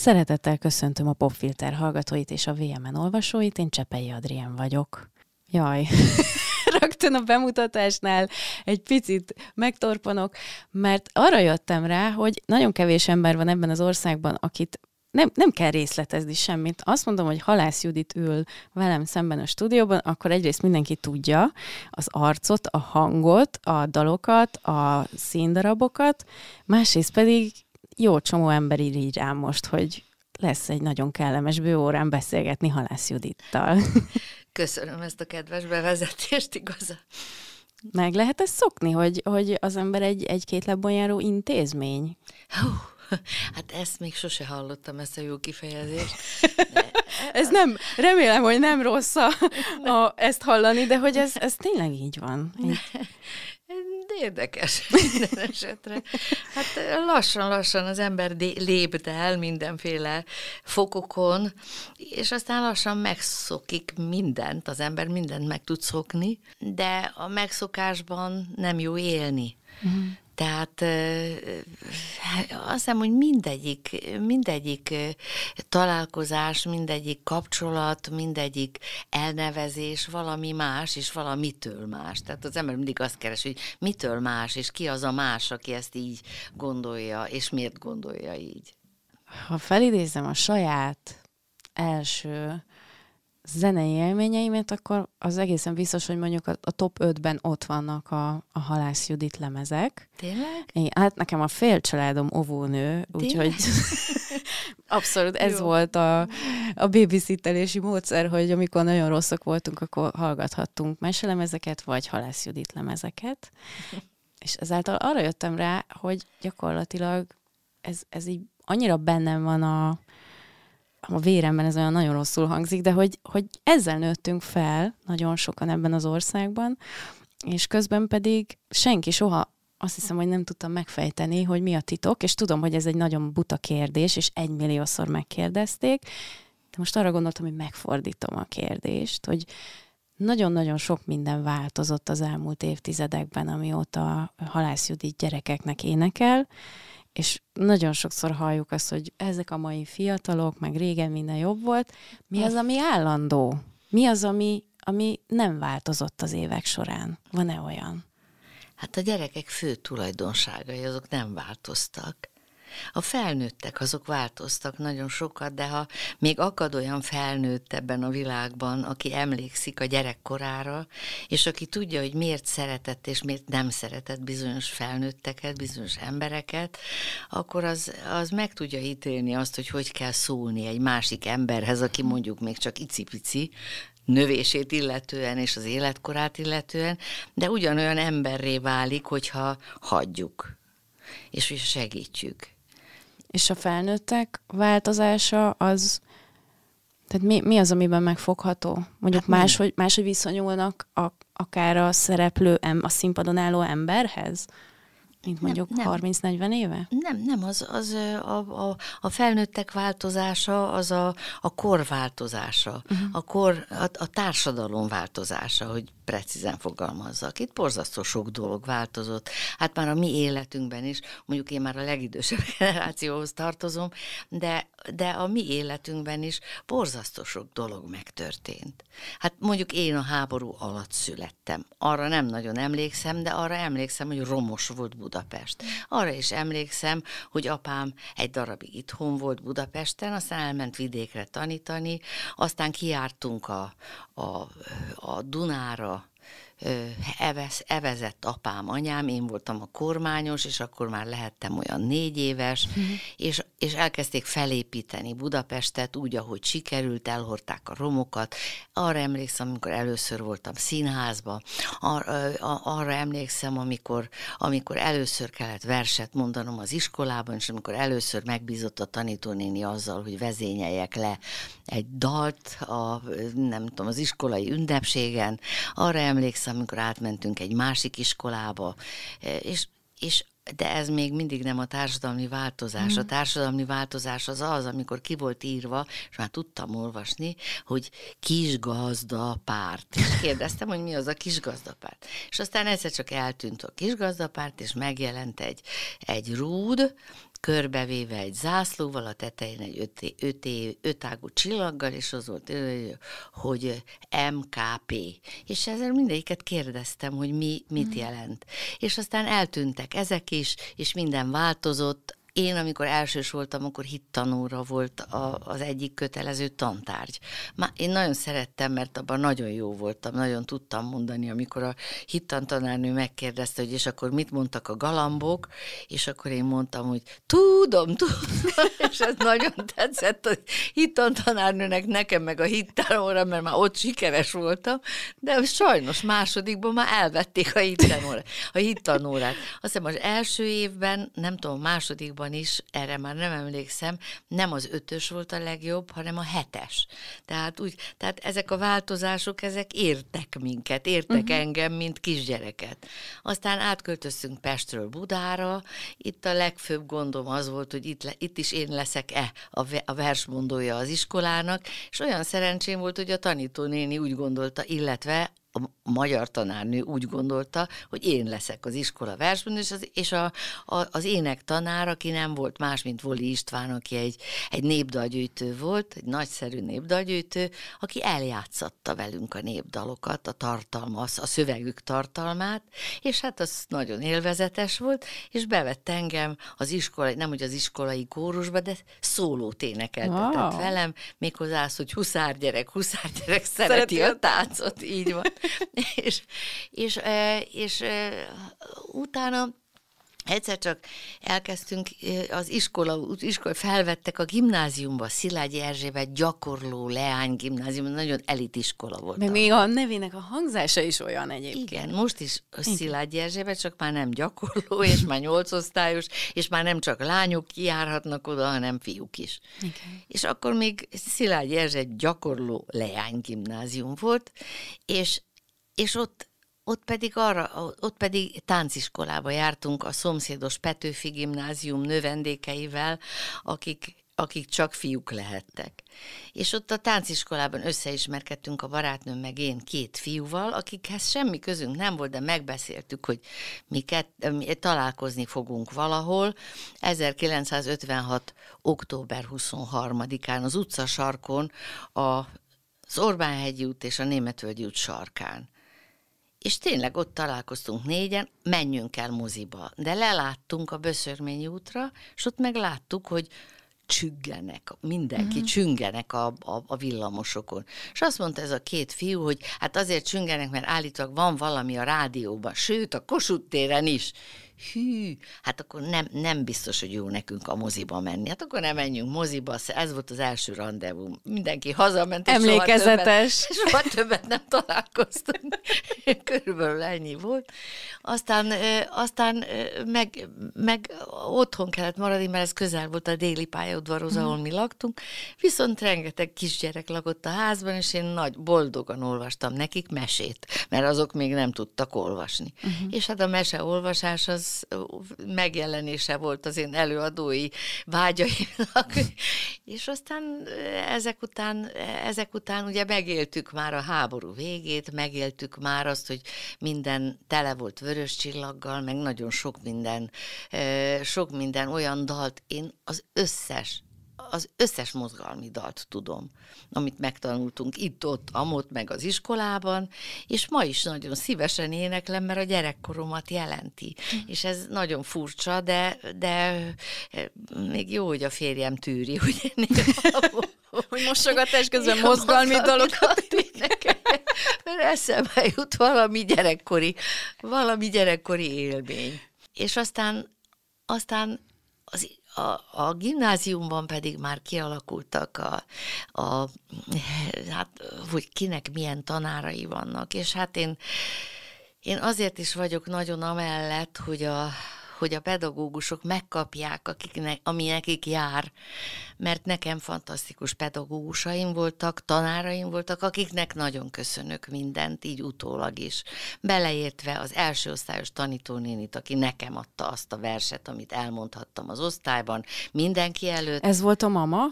Szeretettel köszöntöm a Popfilter hallgatóit és a VMN olvasóit, én Csepei Adrien vagyok. Jaj, rögtön a bemutatásnál egy picit megtorpanok, mert arra jöttem rá, hogy nagyon kevés ember van ebben az országban, akit nem, nem kell részletezni semmit. Azt mondom, hogy Halász Judit ül velem szemben a stúdióban, akkor egyrészt mindenki tudja az arcot, a hangot, a dalokat, a színdarabokat, másrészt pedig jó csomó ember így rám most, hogy lesz egy nagyon kellemes bőórán beszélgetni Halász Judittal. Köszönöm ezt a kedves bevezetést, igaza. Meg lehet ezt szokni, hogy, hogy az ember egy, egy-két lebonyáró járó intézmény? Hú, hát ezt még sose hallottam, ezt a jó kifejezést. De... ez nem, remélem, hogy nem rossz a, a, ezt hallani, de hogy ez, ez tényleg így van. Így. de hát érdekes minden esetre. Hát lassan-lassan az ember el mindenféle fokokon, és aztán lassan megszokik mindent, az ember mindent meg tud szokni, de a megszokásban nem jó élni. Uh-huh. Tehát hát azt hiszem, hogy mindegyik, mindegyik találkozás, mindegyik kapcsolat, mindegyik elnevezés valami más, és valamitől más. Tehát az ember mindig azt keres, hogy mitől más, és ki az a más, aki ezt így gondolja, és miért gondolja így. Ha felidézem a saját első zenei élményeimet, akkor az egészen biztos, hogy mondjuk a, a top 5-ben ott vannak a, a Halász Judit lemezek. Tényleg? Én, hát nekem a fél családom ovónő, úgyhogy abszolút ez Jó. volt a, a babysittelési módszer, hogy amikor nagyon rosszak voltunk, akkor hallgathattunk meselemezeket, vagy Halász Judit lemezeket. És ezáltal arra jöttem rá, hogy gyakorlatilag ez, ez így annyira bennem van a, a véremben ez olyan nagyon rosszul hangzik, de hogy, hogy ezzel nőttünk fel nagyon sokan ebben az országban, és közben pedig senki soha azt hiszem, hogy nem tudtam megfejteni, hogy mi a titok, és tudom, hogy ez egy nagyon buta kérdés, és egymilliószor megkérdezték, de most arra gondoltam, hogy megfordítom a kérdést, hogy nagyon-nagyon sok minden változott az elmúlt évtizedekben, amióta Halász Judit gyerekeknek énekel, és nagyon sokszor halljuk azt, hogy ezek a mai fiatalok, meg régen minden jobb volt. Mi hm. az, ami állandó? Mi az, ami, ami nem változott az évek során? Van-e olyan? Hát a gyerekek fő tulajdonságai azok nem változtak, a felnőttek azok változtak nagyon sokat, de ha még akad olyan felnőtt ebben a világban, aki emlékszik a gyerekkorára, és aki tudja, hogy miért szeretett és miért nem szeretett bizonyos felnőtteket, bizonyos embereket, akkor az, az meg tudja ítélni azt, hogy hogy kell szólni egy másik emberhez, aki mondjuk még csak icipici, növését illetően és az életkorát illetően, de ugyanolyan emberré válik, hogyha hagyjuk, és hogy segítjük és a felnőttek változása az, tehát mi, mi az, amiben megfogható? Mondjuk hát máshogy, máshogy viszonyulnak a, akár a szereplő, a színpadon álló emberhez? Mint mondjuk 30-40 éve? Nem, nem, az, az a, a, a felnőttek változása, az a, a kor változása, uh-huh. a, kor, a, a társadalom változása, hogy precízen fogalmazzak. Itt borzasztó sok dolog változott. Hát már a mi életünkben is, mondjuk én már a legidősebb generációhoz tartozom, de, de a mi életünkben is borzasztó sok dolog megtörtént. Hát mondjuk én a háború alatt születtem. Arra nem nagyon emlékszem, de arra emlékszem, hogy romos volt Budapest. Arra is emlékszem, hogy apám egy darabig itthon volt Budapesten, aztán elment vidékre tanítani, aztán kijártunk a, a, a Dunára, evez, evezett apám, anyám, én voltam a kormányos, és akkor már lehettem olyan négy éves, mhm. és és elkezdték felépíteni Budapestet úgy, ahogy sikerült, elhordták a romokat. Arra emlékszem, amikor először voltam színházba, ar- arra emlékszem, amikor, amikor először kellett verset mondanom az iskolában, és amikor először megbízott a tanítónéni azzal, hogy vezényeljek le egy dalt a, nem tudom, az iskolai ünnepségen. Arra emlékszem, amikor átmentünk egy másik iskolába, és, és de ez még mindig nem a társadalmi változás. Mm. A hmm. társadalmi változás az az, amikor ki volt írva, és már tudtam olvasni, hogy kisgazda párt. És kérdeztem, hogy mi az a kisgazda párt. És aztán egyszer csak eltűnt a kisgazda párt, és megjelent egy, egy rúd, körbevéve egy zászlóval, a tetején egy öt, öt, ötágú csillaggal, és az volt, hogy MKP. És ezzel mindegyiket kérdeztem, hogy mi mit mm. jelent. És aztán eltűntek ezek is, és minden változott, én, amikor elsős voltam, akkor hittanóra volt a, az egyik kötelező tantárgy. Már én nagyon szerettem, mert abban nagyon jó voltam, nagyon tudtam mondani, amikor a hittantanárnő megkérdezte, hogy és akkor mit mondtak a galambok, és akkor én mondtam, hogy tudom, tudom, és ez nagyon tetszett a hittantanárnőnek, nekem meg a hittanóra, mert már ott sikeres voltam, de sajnos másodikban már elvették a hittanórát. A hittanórát. Azt hiszem az első évben, nem tudom, másodikban korábban is, erre már nem emlékszem, nem az ötös volt a legjobb, hanem a hetes. Tehát, úgy, tehát ezek a változások, ezek értek minket, értek uh-huh. engem, mint kisgyereket. Aztán átköltöztünk Pestről Budára, itt a legfőbb gondom az volt, hogy itt, le, itt is én leszek-e a, a versmondója az iskolának, és olyan szerencsém volt, hogy a tanítónéni úgy gondolta, illetve a magyar tanárnő úgy gondolta, hogy én leszek az iskola versben, és az, és a, a, az ének tanár, aki nem volt más, mint Voli István, aki egy, egy népdalgyűjtő volt, egy nagyszerű népdalgyűjtő, aki eljátszatta velünk a népdalokat, a tartalma, a szövegük tartalmát, és hát az nagyon élvezetes volt, és bevett engem az iskolai, nem hogy az iskolai kórusba, de szólót énekeltetett wow. velem, méghozzá az, hogy huszárgyerek, huszárgyerek szereti, szereti a táncot, így van. és, és, és utána Egyszer csak elkezdtünk az iskola, iskola felvettek a gimnáziumba, Szilágyi Erzsébet gyakorló leány gimnázium, nagyon elit iskola volt. Meg még a nevének a hangzása is olyan egyébként. Igen, most is a Szilágyi Erzsébet, csak már nem gyakorló, és már nyolc osztályos, és már nem csak lányok kiárhatnak oda, hanem fiúk is. Okay. És akkor még Szilágyi Erzsébet gyakorló leány gimnázium volt, és és ott ott pedig, arra, ott pedig tánciskolába jártunk a szomszédos Petőfi gimnázium növendékeivel, akik, akik csak fiúk lehettek. És ott a tánciskolában összeismerkedtünk a barátnőm meg én két fiúval, akikhez semmi közünk nem volt, de megbeszéltük, hogy mi, kett, mi találkozni fogunk valahol. 1956. október 23-án az utca sarkon a az Orbán-hegyi út és a Németvölgyi út sarkán és tényleg ott találkoztunk négyen, menjünk el moziba. De leláttunk a Böszörményi útra, és ott meg láttuk, hogy csüggenek, mindenki uh-huh. csüngenek a, a, a villamosokon. És azt mondta ez a két fiú, hogy hát azért csüngenek, mert állítólag van valami a rádióban, sőt, a Kossuth téren is hű, hát akkor nem, nem biztos, hogy jó nekünk a moziba menni. Hát akkor nem menjünk moziba, ez volt az első rendezvú. Mindenki hazament, és Emlékezetes. Soha többet, soha többet nem találkoztunk. Körülbelül ennyi volt. Aztán, aztán meg, meg otthon kellett maradni, mert ez közel volt a déli pályaudvarhoz, ahol mm. mi laktunk. Viszont rengeteg kisgyerek lakott a házban, és én nagy boldogan olvastam nekik mesét, mert azok még nem tudtak olvasni. Uh-huh. És hát a mese olvasás az egész megjelenése volt az én előadói vágyaimnak, és aztán ezek után, ezek után ugye megéltük már a háború végét, megéltük már azt, hogy minden tele volt vörös csillaggal, meg nagyon sok minden, sok minden olyan dalt én az összes az összes mozgalmi dalt tudom, amit megtanultunk itt-ott, amott, meg az iskolában, és ma is nagyon szívesen éneklem, mert a gyerekkoromat jelenti. Mm. És ez nagyon furcsa, de, de eh, még jó, hogy a férjem tűri, hogy most hogy mosogatás közben ja, mozgalmi dolgokat nekem. Mert eszembe jut valami gyerekkori, valami gyerekkori élmény. És aztán, aztán az a, a gimnáziumban pedig már kialakultak a, a, hát, hogy kinek milyen tanárai vannak, és hát én én azért is vagyok nagyon amellett, hogy a, hogy a pedagógusok megkapják, akiknek, ami nekik jár. Mert nekem fantasztikus pedagógusaim voltak, tanáraim voltak, akiknek nagyon köszönök mindent, így utólag is. Beleértve az első osztályos tanítónénit, aki nekem adta azt a verset, amit elmondhattam az osztályban, mindenki előtt. Ez volt a mama?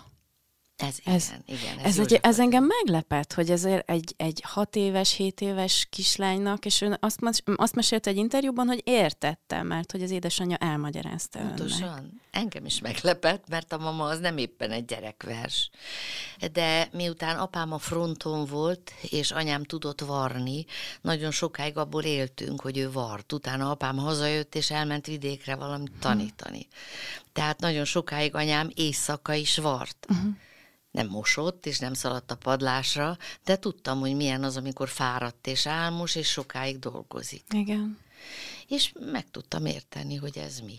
Ez, igen, ez, igen, ez, ez, egy, ez engem meglepett, hogy ezért egy, egy hat éves, hét éves kislánynak, és ő azt, azt mesélte egy interjúban, hogy értette, mert hogy az édesanyja elmagyarázta Pontosan. Önnek. Engem is meglepett, mert a mama az nem éppen egy gyerekvers. De miután apám a fronton volt, és anyám tudott varni, nagyon sokáig abból éltünk, hogy ő vart. Utána apám hazajött, és elment vidékre valamit tanítani. Tehát nagyon sokáig anyám éjszaka is vart. Uh-huh nem mosott, és nem szaladt a padlásra, de tudtam, hogy milyen az, amikor fáradt és álmos, és sokáig dolgozik. Igen. És meg tudtam érteni, hogy ez mi.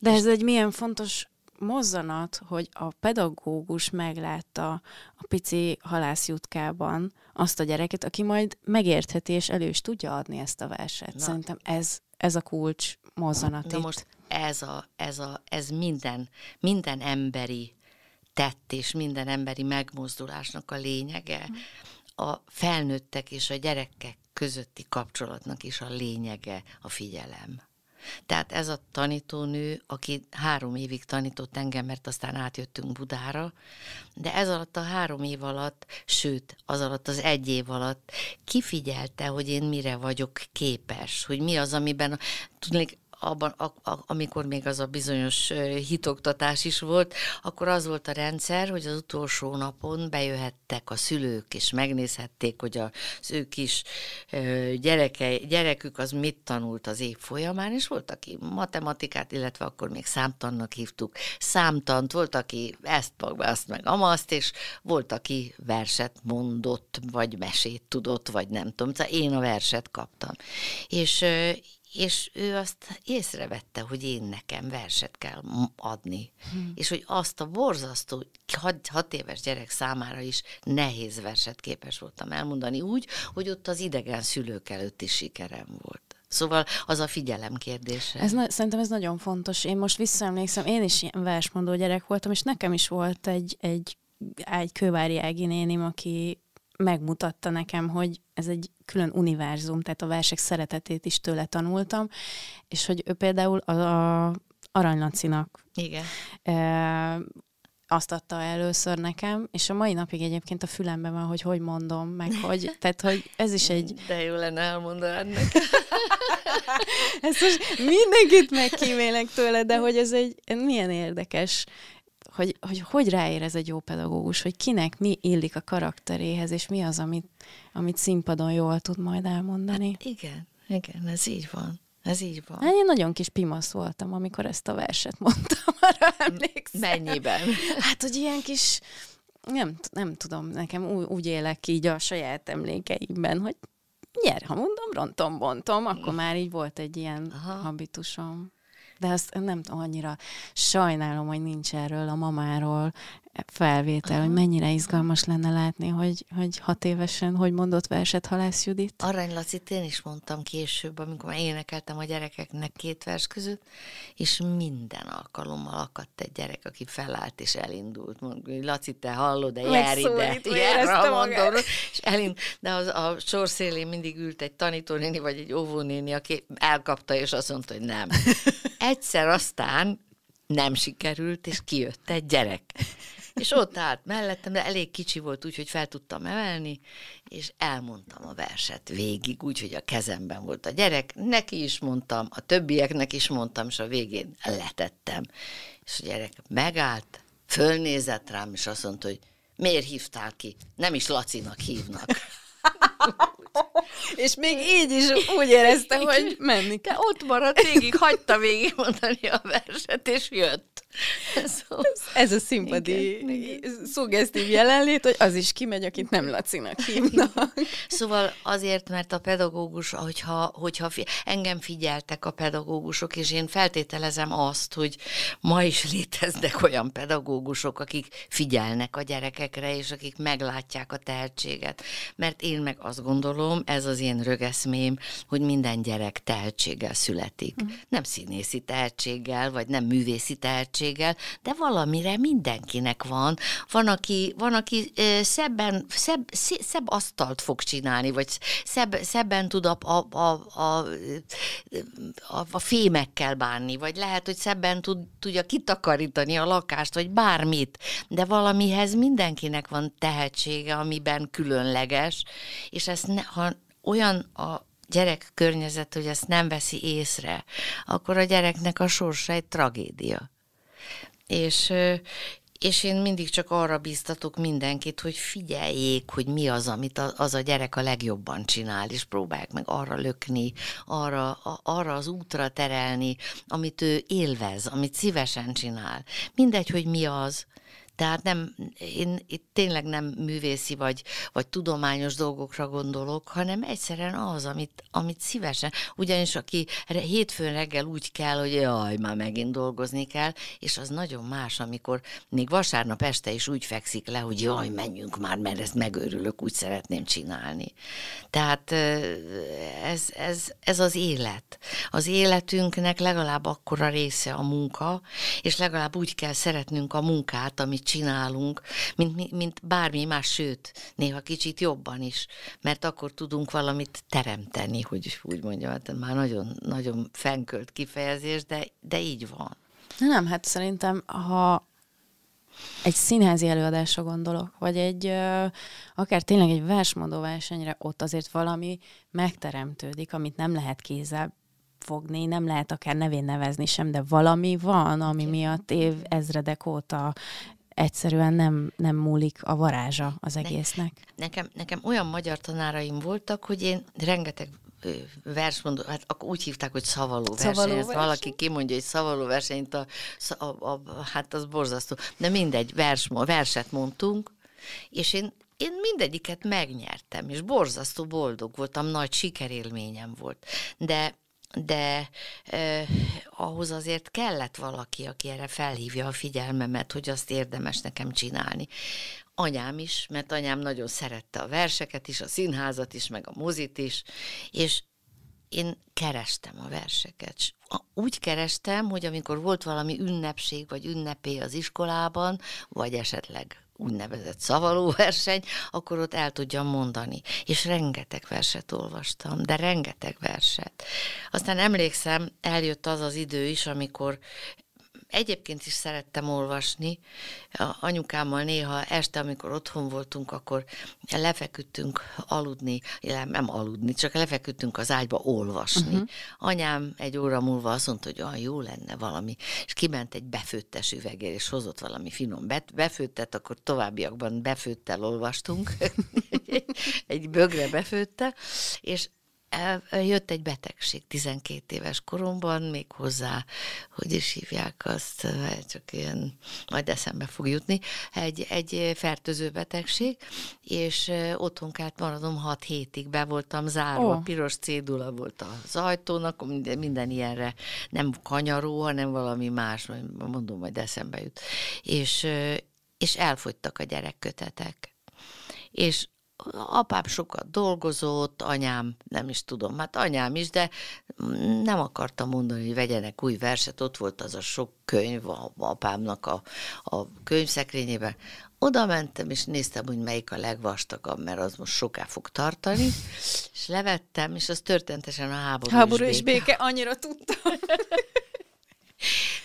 De ez egy milyen fontos mozzanat, hogy a pedagógus meglátta a pici halászjutkában azt a gyereket, aki majd megértheti és elő is tudja adni ezt a verset. Na. Szerintem ez, ez a kulcs mozzanat Na itt. most ez, a, ez, a, ez minden, minden emberi tett és minden emberi megmozdulásnak a lényege, a felnőttek és a gyerekek közötti kapcsolatnak is a lényege a figyelem. Tehát ez a tanítónő, aki három évig tanított engem, mert aztán átjöttünk Budára, de ez alatt a három év alatt, sőt, az alatt az egy év alatt kifigyelte, hogy én mire vagyok képes, hogy mi az, amiben tudnék abban, a, a, amikor még az a bizonyos hitoktatás is volt, akkor az volt a rendszer, hogy az utolsó napon bejöhettek a szülők, és megnézhették, hogy az ők is gyereke, gyerekük az mit tanult az év folyamán, és volt, aki matematikát, illetve akkor még számtannak hívtuk, számtant, volt, aki ezt, meg azt, meg amazt, és volt, aki verset mondott, vagy mesét tudott, vagy nem tudom. tehát szóval én a verset kaptam. És és ő azt észrevette, hogy én nekem verset kell adni, hmm. és hogy azt a borzasztó hat, hat éves gyerek számára is nehéz verset képes voltam elmondani úgy, hogy ott az idegen szülők előtt is sikerem volt. Szóval az a figyelem kérdése. Ez na- szerintem ez nagyon fontos. Én most visszaemlékszem, én is ilyen versmondó gyerek voltam, és nekem is volt egy, egy egy kővári Ági nénim, aki megmutatta nekem, hogy ez egy külön univerzum, tehát a versek szeretetét is tőle tanultam, és hogy ő például a, a Aranylacinak Igen. E, azt adta először nekem, és a mai napig egyébként a fülemben van, hogy hogy mondom, meg hogy, tehát hogy ez is egy... De jó lenne elmondani nekem. Ezt most mindenkit megkímélek tőle, de hogy ez egy milyen érdekes hogy, hogy hogy ráérez egy jó pedagógus, hogy kinek mi illik a karakteréhez, és mi az, amit, amit színpadon jól tud majd elmondani. Hát igen, igen, ez így van. Ez így van. Hát én nagyon kis pimasz voltam, amikor ezt a verset mondtam, arra emlékszem. Mennyiben? Hát, hogy ilyen kis, nem, nem tudom, nekem úgy, úgy élek így a saját emlékeimben, hogy nyer, ha mondom, rontom, bontom, akkor hm. már így volt egy ilyen Aha. habitusom de azt nem annyira sajnálom, hogy nincs erről a mamáról felvétel, Aha. hogy mennyire izgalmas lenne látni, hogy, hogy hat évesen hogy mondott verset Halász Judit. Arany Lacit én is mondtam később, amikor már énekeltem a gyerekeknek két vers között, és minden alkalommal akadt egy gyerek, aki felállt és elindult. Mondjuk, hogy Laci, te hallod, de jár ide, mondom, és elindult. De az, a sor szélén mindig ült egy tanítónéni vagy egy óvónéni, aki elkapta és azt mondta, hogy nem. Egyszer aztán nem sikerült, és kijött egy gyerek. És ott állt mellettem, de elég kicsi volt úgyhogy fel tudtam emelni, és elmondtam a verset végig, úgyhogy a kezemben volt a gyerek, neki is mondtam, a többieknek is mondtam, és a végén letettem. És a gyerek megállt, fölnézett rám, és azt mondta, hogy miért hívtál ki? Nem is Lacinak hívnak. és még így is úgy érezte, hogy menni kell. ott maradt végig, hagyta végig mondani a verset, és jött szóval ez a színpadi igen, szuggesztív jelenlét, hogy az is kimegy, akit nem Lacinak hívnak. Szóval azért, mert a pedagógus, hogyha, hogyha fi, engem figyeltek a pedagógusok, és én feltételezem azt, hogy ma is léteznek olyan pedagógusok, akik figyelnek a gyerekekre, és akik meglátják a tehetséget. Mert én meg azt gondolom, ez az én rögeszmém, hogy minden gyerek tehetséggel születik. Mm. Nem színészi tehetséggel, vagy nem művészi tehetséggel, segítséggel, de valamire mindenkinek van. Van, aki, van, aki szebben, szebb, szebb asztalt fog csinálni, vagy szebb, szebben tud a, a, a, a, a fémekkel bánni, vagy lehet, hogy szebben tud, tudja kitakarítani a lakást, vagy bármit, de valamihez mindenkinek van tehetsége, amiben különleges, és ezt ne, ha olyan a gyerek környezet, hogy ezt nem veszi észre, akkor a gyereknek a sorsa egy tragédia. És, és én mindig csak arra biztatok mindenkit, hogy figyeljék, hogy mi az, amit az a gyerek a legjobban csinál, és próbálják meg arra lökni, arra, arra az útra terelni, amit ő élvez, amit szívesen csinál. Mindegy, hogy mi az, tehát nem, én itt tényleg nem művészi vagy, vagy tudományos dolgokra gondolok, hanem egyszerűen az, amit, amit szívesen. Ugyanis aki hétfőn reggel úgy kell, hogy jaj, már megint dolgozni kell, és az nagyon más, amikor még vasárnap este is úgy fekszik le, hogy jaj, menjünk már, mert ezt megőrülök, úgy szeretném csinálni. Tehát ez, ez, ez az élet. Az életünknek legalább akkora része a munka, és legalább úgy kell szeretnünk a munkát, amit csinálunk, mint, mint bármi más, sőt, néha kicsit jobban is, mert akkor tudunk valamit teremteni, hogy úgy mondjam, hát már nagyon, nagyon fenkölt kifejezés, de, de így van. Na nem, hát szerintem, ha egy színházi előadásra gondolok, vagy egy, akár tényleg egy versmondó versenyre, ott azért valami megteremtődik, amit nem lehet kézzel fogni, nem lehet akár nevén nevezni sem, de valami van, ami miatt év ezredek óta egyszerűen nem, nem múlik a varázsa az egésznek. Ne, nekem, nekem olyan magyar tanáraim voltak, hogy én rengeteg versmondó, hát akkor úgy hívták, hogy szavaló verseny. Szavaló verseny. verseny. valaki kimondja, hogy szavaló versenyt, a, a, a, a, hát az borzasztó. De mindegy, vers, verset mondtunk, és én, én mindegyiket megnyertem, és borzasztó boldog voltam, nagy sikerélményem volt. De de eh, ahhoz azért kellett valaki, aki erre felhívja a figyelmemet, hogy azt érdemes nekem csinálni. Anyám is, mert anyám nagyon szerette a verseket is, a színházat is, meg a mozit is, és én kerestem a verseket. Úgy kerestem, hogy amikor volt valami ünnepség, vagy ünnepé az iskolában, vagy esetleg úgynevezett szavalóverseny, akkor ott el tudjam mondani. És rengeteg verset olvastam, de rengeteg verset. Aztán emlékszem, eljött az az idő is, amikor egyébként is szerettem olvasni. A anyukámmal néha este, amikor otthon voltunk, akkor lefeküdtünk aludni, nem aludni, csak lefeküdtünk az ágyba olvasni. Uh-huh. Anyám egy óra múlva azt mondta, hogy olyan ah, jó lenne valami, és kiment egy befőttes üvegér, és hozott valami finom befőttet, akkor továbbiakban befőttel olvastunk, egy bögre befőtte, és jött egy betegség 12 éves koromban, még hozzá, hogy is hívják azt, csak ilyen, majd eszembe fog jutni, egy, egy fertőző betegség, és otthon kellett maradom 6 hétig, be voltam zárva, oh. piros cédula volt az ajtónak, minden, minden ilyenre nem kanyaró, hanem valami más, mondom, majd eszembe jut. És, és elfogytak a gyerekkötetek. És apám sokat dolgozott, anyám, nem is tudom, hát anyám is, de nem akartam mondani, hogy vegyenek új verset, ott volt az a sok könyv a apámnak a, a könyvszekrényében. Oda mentem, és néztem, hogy melyik a legvastagabb, mert az most soká fog tartani, és levettem, és az történetesen a háború, háború és, béke. és béke. annyira tudtam.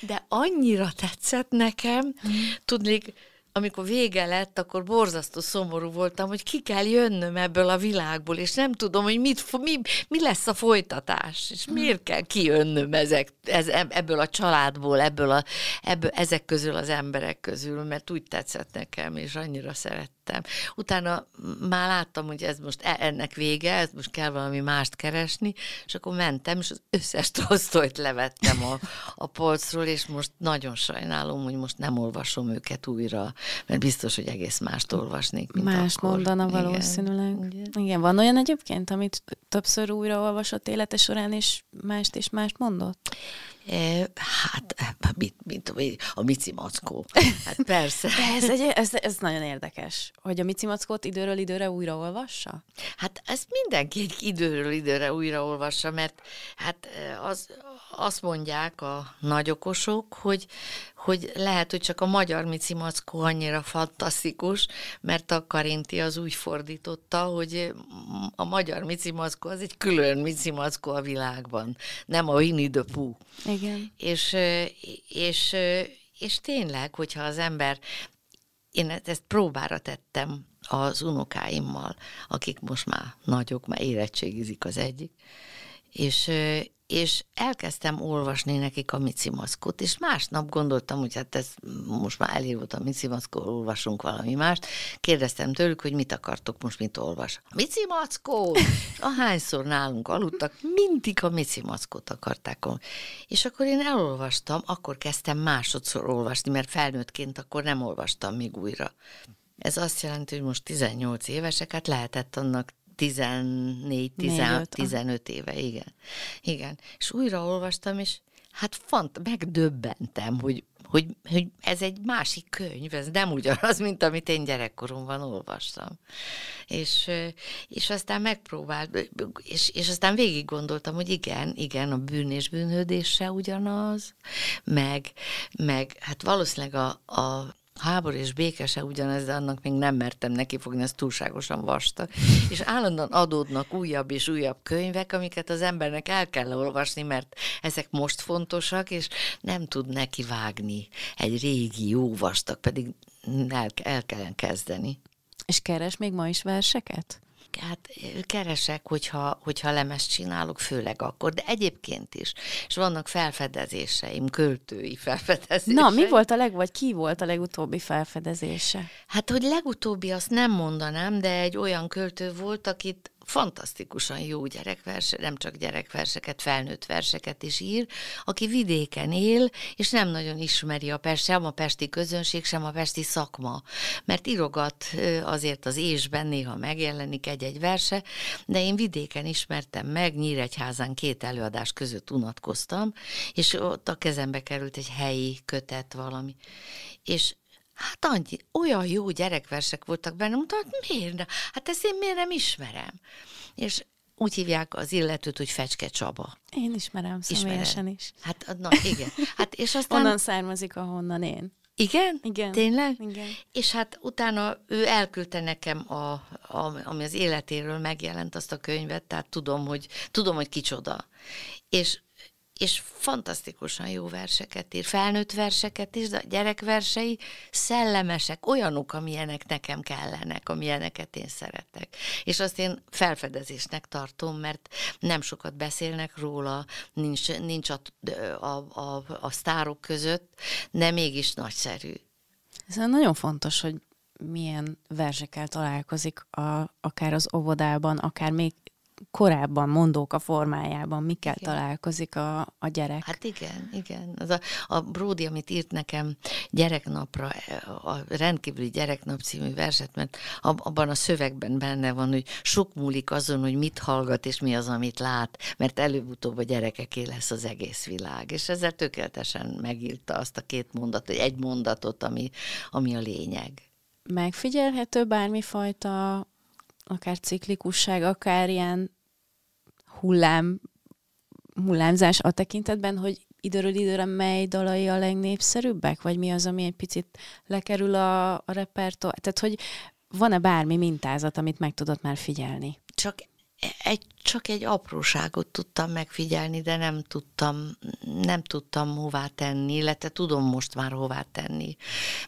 De annyira tetszett nekem, hmm. tudnék, amikor vége lett, akkor borzasztó szomorú voltam, hogy ki kell jönnöm ebből a világból, és nem tudom, hogy mit, mi, mi lesz a folytatás, és mhm. miért kell kijönnöm ezek, ez, ebből a családból, ebből a, ebből, ezek közül az emberek közül, mert úgy tetszett nekem, és annyira szerettem lettem. Utána már láttam, hogy ez most e- ennek vége, ez most kell valami mást keresni, és akkor mentem, és az összes tosztolyt levettem a, a polcról, és most nagyon sajnálom, hogy most nem olvasom őket újra, mert biztos, hogy egész mást olvasnék, mint Más akkor. mondana Igen. valószínűleg. Igen. Igen, van olyan egyébként, amit többször újra olvasott élete során, és mást és mást mondott? Hát, mit, mit, mit, a Mici Mackó. Hát persze. ez, egy, ez, ez nagyon érdekes, hogy a Mici Mackót időről időre újraolvassa? Hát ezt mindenki időről időre újraolvassa, mert hát az azt mondják a nagyokosok, hogy, hogy lehet, hogy csak a magyar mici mackó annyira fantasztikus, mert a Karinti az úgy fordította, hogy a magyar mici mackó az egy külön mici mackó a világban, nem a Winnie the Pooh. Igen. És, és, és tényleg, hogyha az ember én ezt próbára tettem az unokáimmal, akik most már nagyok, már érettségizik az egyik, és, és elkezdtem olvasni nekik a Micimaszkot, és másnap gondoltam, hogy hát ez most már elég volt a Micimaszkó, olvasunk valami mást. Kérdeztem tőlük, hogy mit akartok most, mit olvas. Micimackó! Ahányszor nálunk aludtak, mindig a Micimaszkót akarták. És akkor én elolvastam, akkor kezdtem másodszor olvasni, mert felnőttként akkor nem olvastam még újra. Ez azt jelenti, hogy most 18 évesek, hát lehetett annak 14, 15 éve, igen. Igen. És újra olvastam, és hát fant, megdöbbentem, hogy, hogy, hogy ez egy másik könyv, ez nem ugyanaz, mint amit én gyerekkoromban olvastam. És, és aztán megpróbált, és, és aztán végig gondoltam, hogy igen, igen, a bűn és bűnhődése ugyanaz, meg, meg hát valószínűleg a, a háború és békese ugyanez, de annak még nem mertem neki fogni, ez túlságosan vastag. És állandóan adódnak újabb és újabb könyvek, amiket az embernek el kell olvasni, mert ezek most fontosak, és nem tud neki vágni egy régi jó vastag, pedig el, el kellene kezdeni. És keres még ma is verseket? Hát keresek, hogyha, hogyha lemezt csinálok, főleg akkor, de egyébként is. És vannak felfedezéseim, költői felfedezéseim. Na, mi volt a leg, vagy ki volt a legutóbbi felfedezése? Hát, hogy legutóbbi azt nem mondanám, de egy olyan költő volt, akit fantasztikusan jó gyerekverse, nem csak gyerekverseket, felnőtt verseket is ír, aki vidéken él, és nem nagyon ismeri a Pest, sem a pesti közönség, sem a pesti szakma, mert írogat azért az ésben néha megjelenik egy-egy verse, de én vidéken ismertem meg, Nyíregyházán két előadás között unatkoztam, és ott a kezembe került egy helyi kötet valami. És Hát annyi, olyan jó gyerekversek voltak benne, mondta, hát miért? Hát ezt én miért nem ismerem? És úgy hívják az illetőt, hogy Fecske Csaba. Én ismerem személyesen is. Hát, na igen. Hát, és aztán... Onnan származik, ahonnan én. Igen? Igen. Tényleg? Igen. És hát utána ő elküldte nekem, a, a, ami az életéről megjelent azt a könyvet, tehát tudom, hogy, tudom, hogy kicsoda. És és fantasztikusan jó verseket ír, felnőtt verseket is, de a gyerekversei szellemesek, olyanok, amilyenek nekem kellenek, amilyeneket én szeretek. És azt én felfedezésnek tartom, mert nem sokat beszélnek róla, nincs, nincs a, a, a, a sztárok között, de mégis nagyszerű. Ez nagyon fontos, hogy milyen versekkel találkozik, a, akár az óvodában, akár még korábban mondók a formájában mikkel igen. találkozik a, a gyerek. Hát igen, igen. Az a, a Bródi, amit írt nekem gyereknapra, a rendkívüli gyereknap című verset, mert abban a szövegben benne van, hogy sok múlik azon, hogy mit hallgat és mi az, amit lát, mert előbb-utóbb a gyerekeké lesz az egész világ. És ezzel tökéletesen megírta azt a két mondatot, egy mondatot, ami, ami a lényeg megfigyelhető bármifajta akár ciklikusság, akár ilyen hullám, hullámzás a tekintetben, hogy időről időre mely dalai a legnépszerűbbek, vagy mi az, ami egy picit lekerül a, a repertoár? Tehát, hogy van-e bármi mintázat, amit meg tudod már figyelni? Csak egy, csak egy apróságot tudtam megfigyelni, de nem tudtam, nem tudtam hová tenni, illetve tudom most már hová tenni.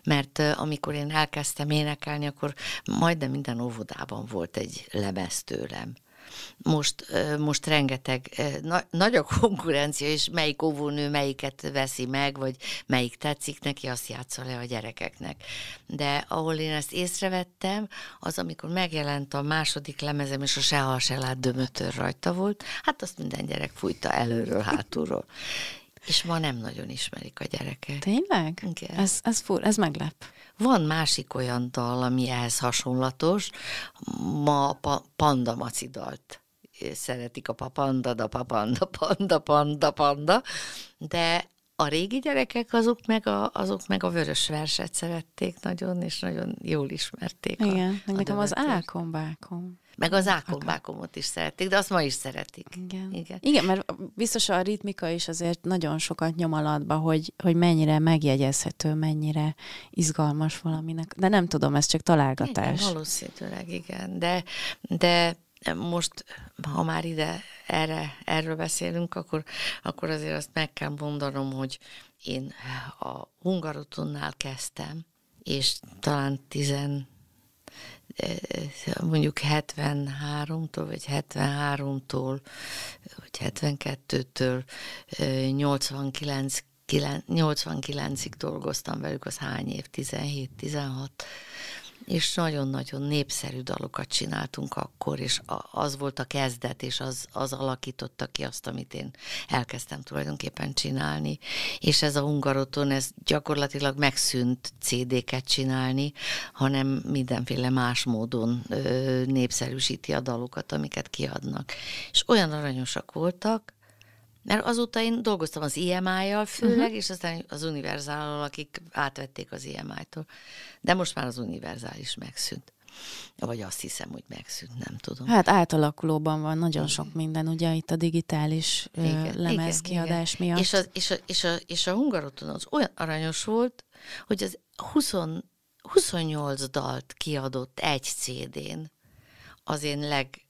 Mert amikor én elkezdtem énekelni, akkor majdnem minden óvodában volt egy lemez tőlem most, most rengeteg, na, nagy a konkurencia, és melyik óvónő melyiket veszi meg, vagy melyik tetszik neki, azt játsza le a gyerekeknek. De ahol én ezt észrevettem, az amikor megjelent a második lemezem, és a sehal se lát dömötör rajta volt, hát azt minden gyerek fújta előről, hátulról. És ma nem nagyon ismerik a gyerekek. Tényleg? Igen. Ez, ez, fur, ez meglep. Van másik olyan dal, ami ehhez hasonlatos, ma pa, Panda Maci dalt eh, szeretik a papanda, da papanda, panda, panda, panda, de a régi gyerekek azok meg a, azok meg a vörös verset szerették nagyon, és nagyon jól ismerték. Igen, a, a nekem az ákombákom. Meg az ákombákomot is szerették, de azt ma is szeretik. Igen. Igen. Igen, mert biztos a ritmika is azért nagyon sokat nyom alatba, hogy, hogy mennyire megjegyezhető, mennyire izgalmas valaminek. De nem tudom, ez csak találgatás. Igen, valószínűleg igen, de, de most, ha már ide erre, erről beszélünk, akkor, akkor azért azt meg kell mondanom, hogy én a Hungarotonnál kezdtem, és talán 10, eh, mondjuk 73-tól, vagy 73-tól, vagy 72-től 89 89-ig dolgoztam velük, az hány év? 17-16 és nagyon-nagyon népszerű dalokat csináltunk akkor, és az volt a kezdet, és az, az alakította ki azt, amit én elkezdtem tulajdonképpen csinálni. És ez a hungaroton, ez gyakorlatilag megszűnt CD-ket csinálni, hanem mindenféle más módon ö, népszerűsíti a dalokat, amiket kiadnak. És olyan aranyosak voltak, mert azóta én dolgoztam az IMI-jal e főleg, uh-huh. és aztán az Universálal, akik átvették az IMI-tól. E De most már az univerzál is megszűnt. Vagy azt hiszem, hogy megszűnt, nem tudom. Hát átalakulóban van nagyon sok minden, ugye itt a digitális lemezkiadás miatt. És a, és a, és a, és a hungaroton az olyan aranyos volt, hogy az 20, 28 dalt kiadott egy CD-n az én leg,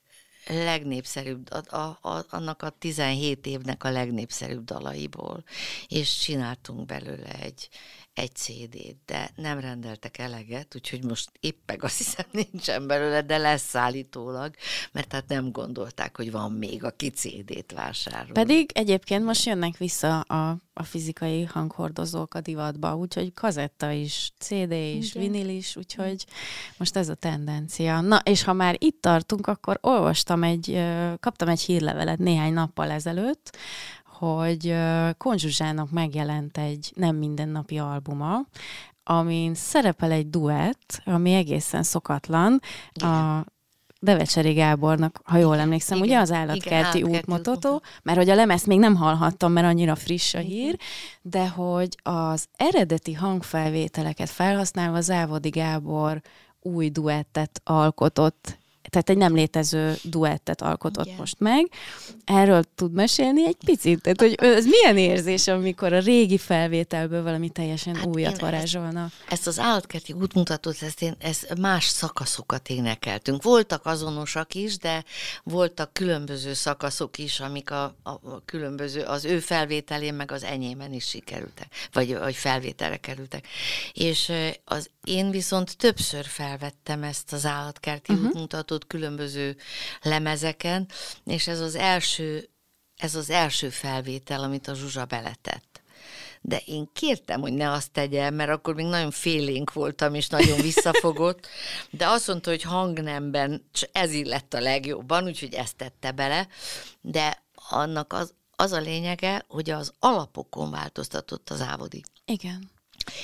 legnépszerűbb, a, a, annak a 17 évnek a legnépszerűbb dalaiból, és csináltunk belőle egy, egy CD-t, de nem rendeltek eleget, úgyhogy most éppen azt hiszem nincsen belőle, de lesz állítólag, mert hát nem gondolták, hogy van még, aki CD-t vásárol. Pedig egyébként most jönnek vissza a, a fizikai hanghordozók a divatba, úgyhogy kazetta is, CD is, Igen. vinil is, úgyhogy most ez a tendencia. Na, és ha már itt tartunk, akkor olvastam egy, kaptam egy hírlevelet néhány nappal ezelőtt, hogy Konzsuzsának megjelent egy nem mindennapi albuma, amin szerepel egy duett, ami egészen szokatlan. Igen. A Devecseri Gábornak, ha jól emlékszem, igen, ugye az állatkerti igen, útmutató, mert hogy a lemezt még nem hallhattam, mert annyira friss a hír, de hogy az eredeti hangfelvételeket felhasználva Závodi Gábor új duettet alkotott tehát egy nem létező duettet alkotott Igen. most meg. Erről tud mesélni egy picit? Tehát, hogy ez milyen érzés, amikor a régi felvételből valami teljesen hát újat varázsolnak? Ezt, ezt az állatkerti útmutatót, ezt, én, ezt más szakaszokat énekeltünk. Voltak azonosak is, de voltak különböző szakaszok is, amik a, a, a különböző, az ő felvételén, meg az enyémen is sikerültek, vagy, vagy felvételre kerültek. És az én viszont többször felvettem ezt az állatkerti uh-huh. útmutatót, játszott különböző lemezeken, és ez az első, ez az első felvétel, amit a Zsuzsa beletett de én kértem, hogy ne azt tegye, mert akkor még nagyon félénk voltam, és nagyon visszafogott, de azt mondta, hogy hangnemben ez illett a legjobban, úgyhogy ezt tette bele, de annak az, az a lényege, hogy az alapokon változtatott az Ávodi. Igen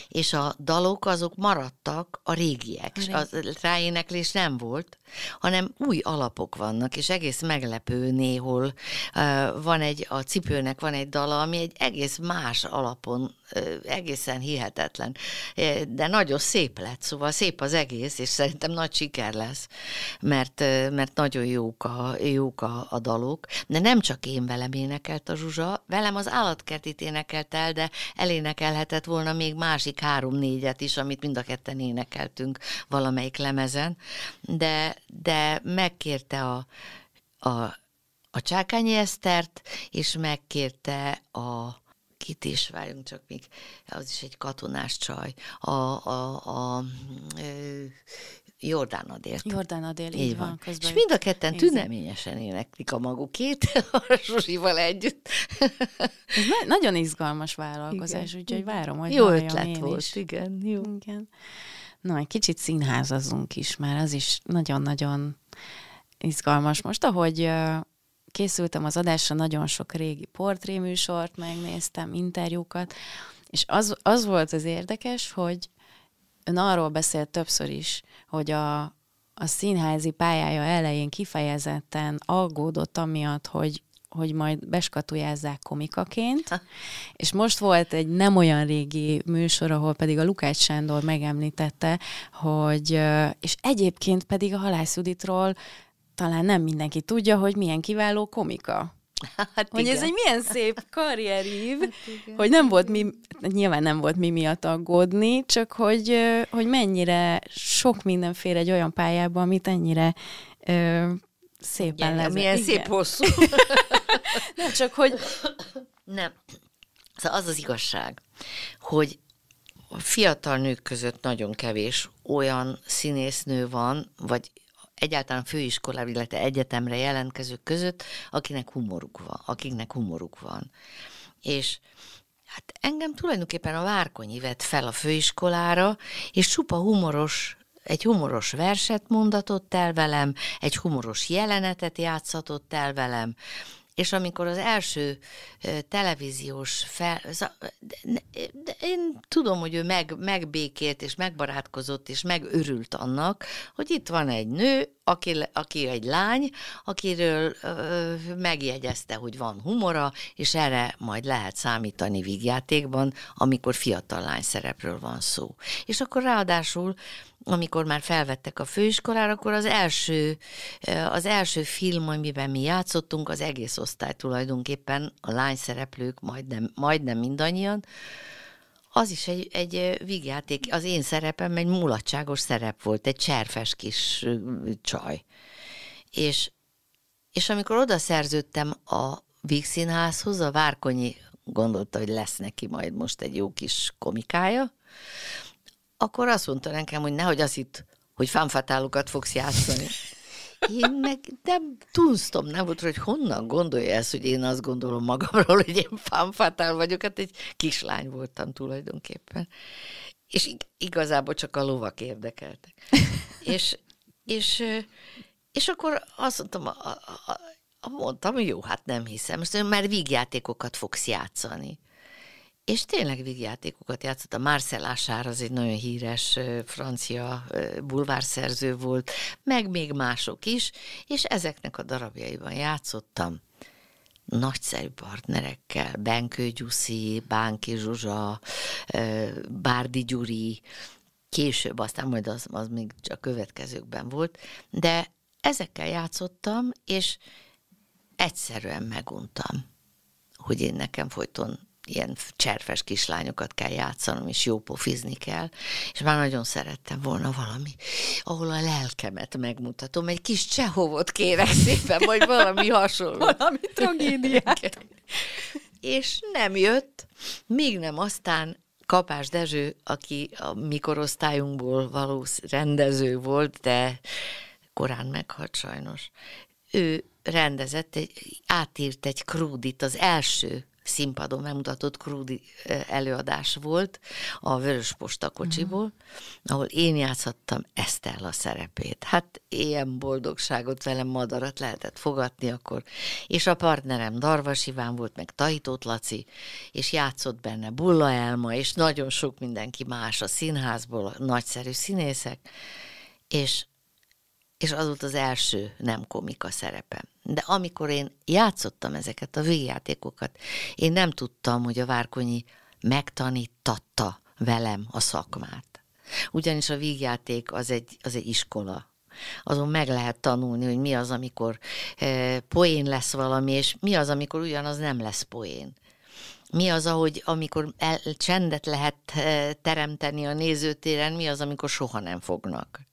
és a dalok azok maradtak a régiek, régi. a ráéneklés nem volt, hanem új alapok vannak, és egész meglepő néhol uh, van egy, a cipőnek van egy dala, ami egy egész más alapon, uh, egészen hihetetlen, de nagyon szép lett, szóval szép az egész, és szerintem nagy siker lesz, mert, uh, mert nagyon jók a, jók a, a dalok, de nem csak én velem énekelt a Zsuzsa, velem az állatkertit énekelt el, de elénekelhetett volna még más másik három-négyet is, amit mind a ketten énekeltünk valamelyik lemezen, de, de megkérte a, a, a Csákányi Esztert, és megkérte a kit is, várjunk csak még, az is egy katonás csaj, a, a, a, a Jordán Adélt. Jordán Adél, így, így van. van és mind a ketten nézzük. tüneményesen éneklik a magukét, a Zsuzsival együtt. na- nagyon izgalmas vállalkozás, igen. úgyhogy várom, hogy Jó ötlet én volt, is. igen. Jó. igen. Na, egy kicsit színházazunk is, mert az is nagyon-nagyon izgalmas. Most, ahogy készültem az adásra, nagyon sok régi portréműsort megnéztem, interjúkat, és az, az volt az érdekes, hogy ön arról beszélt többször is, hogy a, a színházi pályája elején kifejezetten aggódott amiatt, hogy hogy majd beskatujázzák komikaként, ha. és most volt egy nem olyan régi műsor, ahol pedig a Lukács Sándor megemlítette, hogy, és egyébként pedig a Halász Juditról talán nem mindenki tudja, hogy milyen kiváló komika. Hát hogy igen. ez egy milyen szép karrierív, hát igen. hogy nem volt mi, nyilván nem volt mi miatt aggódni, csak hogy, hogy mennyire sok mindenféle egy olyan pályában, amit ennyire ö, szépen lehet. Milyen igen. szép hosszú. nem csak, hogy... Nem. Szóval az az igazság, hogy a fiatal nők között nagyon kevés olyan színésznő van, vagy egyáltalán főiskola, illetve egyetemre jelentkezők között, akinek humoruk van, akiknek humoruk van. És hát engem tulajdonképpen a Várkonyi vett fel a főiskolára, és csupa humoros egy humoros verset mondatott el velem, egy humoros jelenetet játszatott el velem, és amikor az első televíziós fel... De én tudom, hogy ő meg, megbékélt, és megbarátkozott, és megörült annak, hogy itt van egy nő, aki, aki egy lány, akiről ö, megjegyezte, hogy van humora, és erre majd lehet számítani vígjátékban, amikor fiatal lány szerepről van szó. És akkor ráadásul amikor már felvettek a főiskolára, akkor az első, az első film, amiben mi játszottunk, az egész osztály tulajdonképpen, a lány szereplők majdnem, majdnem mindannyian, az is egy, egy vígjáték, az én szerepem egy mulatságos szerep volt, egy cserfes kis csaj. És, és amikor oda szerződtem a Vígszínházhoz, a Várkonyi gondolta, hogy lesz neki majd most egy jó kis komikája, akkor azt mondta nekem, hogy nehogy az itt, hogy fanfatálokat fogsz játszani. Én meg nem tunsztom, nem volt, hogy honnan gondolja ezt, hogy én azt gondolom magamról, hogy én fanfatál vagyok, hát egy kislány voltam tulajdonképpen. És igazából csak a lovak érdekeltek. és, és, és akkor azt mondtam, a, a, a, mondtam, jó, hát nem hiszem, mert szóval már vígjátékokat fogsz játszani és tényleg vígjátékokat játszott. A Marcel Achard az egy nagyon híres francia bulvárszerző volt, meg még mások is, és ezeknek a darabjaiban játszottam nagyszerű partnerekkel, Benkő Gyuszi, Bánki Zsuzsa, Bárdi Gyuri, később, aztán majd az, az még a következőkben volt, de ezekkel játszottam, és egyszerűen meguntam, hogy én nekem folyton ilyen cserfes kislányokat kell játszanom, és pofizni kell, és már nagyon szerettem volna valami, ahol a lelkemet megmutatom. Egy kis csehovot kérek szépen, vagy valami hasonló. valami tragédiát. és nem jött, még nem aztán Kapás Dezső, aki a mi korosztályunkból valós rendező volt, de korán meghalt sajnos. Ő rendezett, egy, átírt egy krúdit, az első színpadon megmutatott krúdi előadás volt a Vörös Posta kocsiból, uh-huh. ahol én játszhattam a szerepét. Hát ilyen boldogságot velem madarat lehetett fogadni akkor. És a partnerem Darvas Iván volt, meg Tajtót Laci, és játszott benne Bulla Elma, és nagyon sok mindenki más a színházból, a nagyszerű színészek, és és az volt az első nem komika szerepem. De amikor én játszottam ezeket a végjátékokat, én nem tudtam, hogy a Várkonyi megtanítatta velem a szakmát. Ugyanis a végjáték az egy, az egy iskola. Azon meg lehet tanulni, hogy mi az, amikor e, poén lesz valami, és mi az, amikor ugyanaz nem lesz poén. Mi az, ahogy, amikor el, csendet lehet e, teremteni a nézőtéren, mi az, amikor soha nem fognak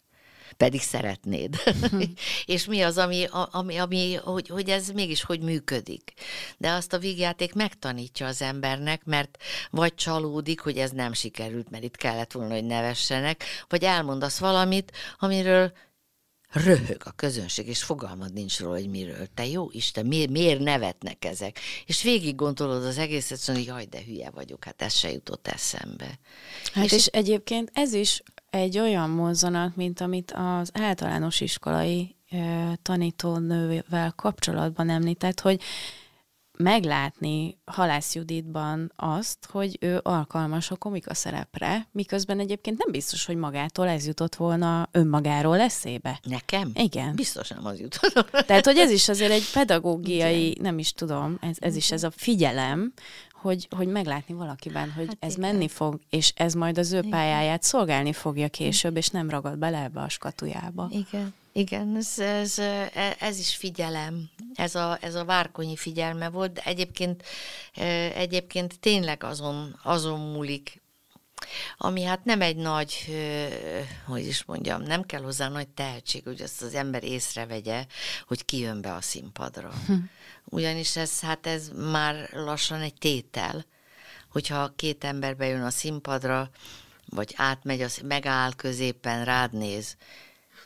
pedig szeretnéd. Mhm. és mi az, ami, ami, ami hogy, hogy ez mégis hogy működik. De azt a vígjáték megtanítja az embernek, mert vagy csalódik, hogy ez nem sikerült, mert itt kellett volna, hogy nevessenek, vagy elmondasz valamit, amiről röhög a közönség, és fogalmad nincs róla, hogy miről. Te jó Isten, mi, miért nevetnek ezek? És végig gondolod az egészet, hogy jaj, de hülye vagyok, hát ez se jutott eszembe. Hát és, és egyébként ez is egy olyan mozzanat, mint amit az általános iskolai tanítónővel kapcsolatban említett, hogy meglátni Halász Juditban azt, hogy ő alkalmas a komika szerepre, miközben egyébként nem biztos, hogy magától ez jutott volna önmagáról eszébe. Nekem? Igen. Biztos nem az jutott. Tehát, hogy ez is azért egy pedagógiai, Igen. nem is tudom, ez, ez is ez a figyelem, hogy, hogy meglátni valakiben, hogy hát ez igen. menni fog, és ez majd az ő igen. pályáját szolgálni fogja később, és nem ragad bele ebbe a skatujába. Igen. Igen, ez, ez, e, ez is figyelem, ez a, ez a várkonyi figyelme volt, de egyébként, e, egyébként tényleg azon, azon múlik, ami hát nem egy nagy, e, hogy is mondjam, nem kell hozzá nagy tehetség, hogy ezt az ember észrevegye, hogy kijön be a színpadra. Hm ugyanis ez, hát ez már lassan egy tétel, hogyha két ember bejön a színpadra, vagy átmegy, az megáll középen, rád néz,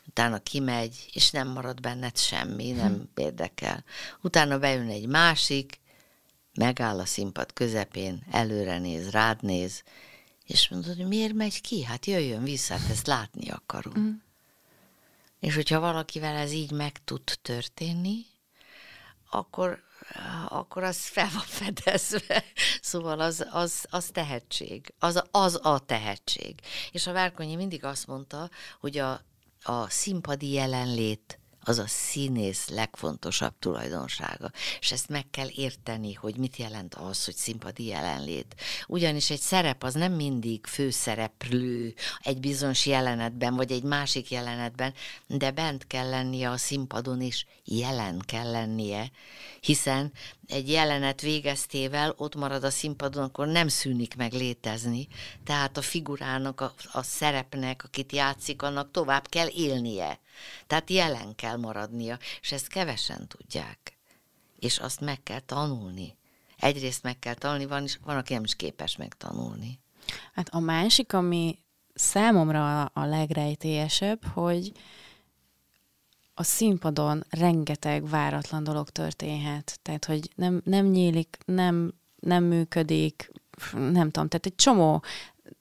utána kimegy, és nem marad benned semmi, mhm. nem hm. érdekel. Utána bejön egy másik, megáll a színpad közepén, előre néz, rád néz, és mondod, hogy miért megy ki? Hát jöjjön vissza, hát ezt látni akarom. Mm. És hogyha valakivel ez így meg tud történni, akkor, akkor az fel van fedezve. Szóval az, az, az tehetség. Az, az a tehetség. És a Várkonyi mindig azt mondta, hogy a, a színpadi jelenlét az a színész legfontosabb tulajdonsága. És ezt meg kell érteni, hogy mit jelent az, hogy színpadi jelenlét. Ugyanis egy szerep az nem mindig főszereplő egy bizonyos jelenetben, vagy egy másik jelenetben, de bent kell lennie a színpadon is, jelen kell lennie, hiszen egy jelenet végeztével ott marad a színpadon, akkor nem szűnik meg létezni. Tehát a figurának, a, a szerepnek, akit játszik, annak tovább kell élnie. Tehát jelen kell maradnia, és ezt kevesen tudják. És azt meg kell tanulni. Egyrészt meg kell tanulni, van, is, van aki nem is képes megtanulni. Hát a másik, ami számomra a legrejtélyesebb, hogy a színpadon rengeteg váratlan dolog történhet. Tehát, hogy nem, nem nyílik, nem, nem működik, nem tudom, tehát egy csomó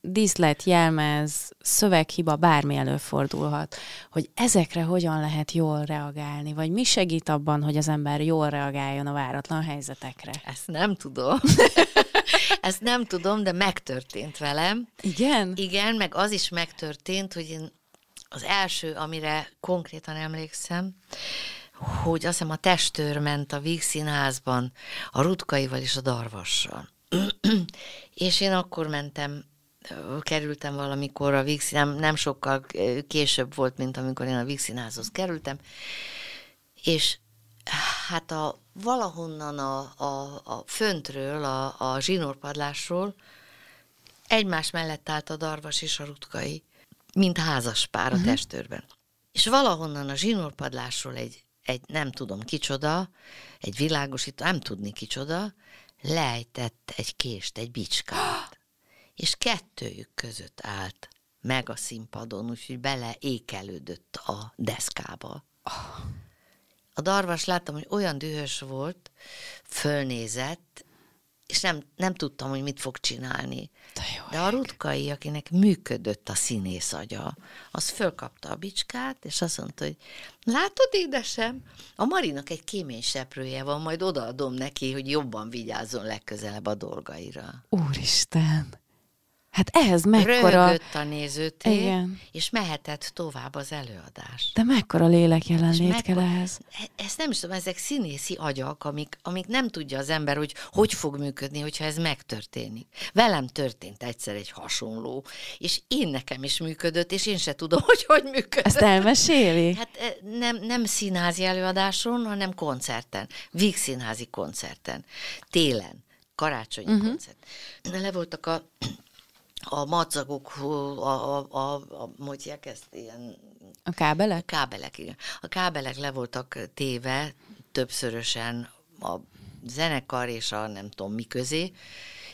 díszlet, jelmez, szöveghiba, bármi előfordulhat, hogy ezekre hogyan lehet jól reagálni, vagy mi segít abban, hogy az ember jól reagáljon a váratlan helyzetekre? Ezt nem tudom. Ezt nem tudom, de megtörtént velem. Igen? Igen, meg az is megtörtént, hogy én az első, amire konkrétan emlékszem, hogy azt hiszem a testőr ment a Víg Színházban a Rutkaival és a Darvassal. és én akkor mentem kerültem valamikor a Vixi, nem, nem sokkal később volt, mint amikor én a Vixinázhoz kerültem, és hát a, valahonnan a, a, a föntről, a, a zsinórpadlásról egymás mellett állt a darvas és a rutkai, mint házas pár uh-huh. a mhm. testőrben. És valahonnan a zsinórpadlásról egy, egy nem tudom kicsoda, egy világosító, nem tudni kicsoda, lejtett egy kést, egy bicskát. és kettőjük között állt meg a színpadon, úgyhogy beleékelődött a deszkába. Ah. A darvas láttam, hogy olyan dühös volt, fölnézett, és nem, nem tudtam, hogy mit fog csinálni. De, jó De a rutkai, akinek működött a színész agya, az fölkapta a bicskát, és azt mondta, hogy látod, édesem, a Marinak egy kéményseprője van, majd odaadom neki, hogy jobban vigyázzon legközelebb a dolgaira. Úristen! Hát ehhez mekkora... Rögött a nézőtér, Igen. és mehetett tovább az előadás. De mekkora lélek jelenlét mekkora... kell ehhez? E-, ezt nem is tudom, ezek színészi agyak, amik, amik nem tudja az ember, hogy hogy fog működni, hogyha ez megtörténik. Velem történt egyszer egy hasonló, és én nekem is működött, és én se tudom, hogy hogy működött. Ezt elmeséli? Hát e, nem, nem színházi előadáson, hanem koncerten. Vígszínházi koncerten. Télen. Karácsonyi uh-huh. koncert. Le voltak a a madzagok, a, a, a, a mondják ezt, ilyen... A kábelek? A kábelek, igen. A kábelek le voltak téve többszörösen a zenekar és a nem tudom mi közé,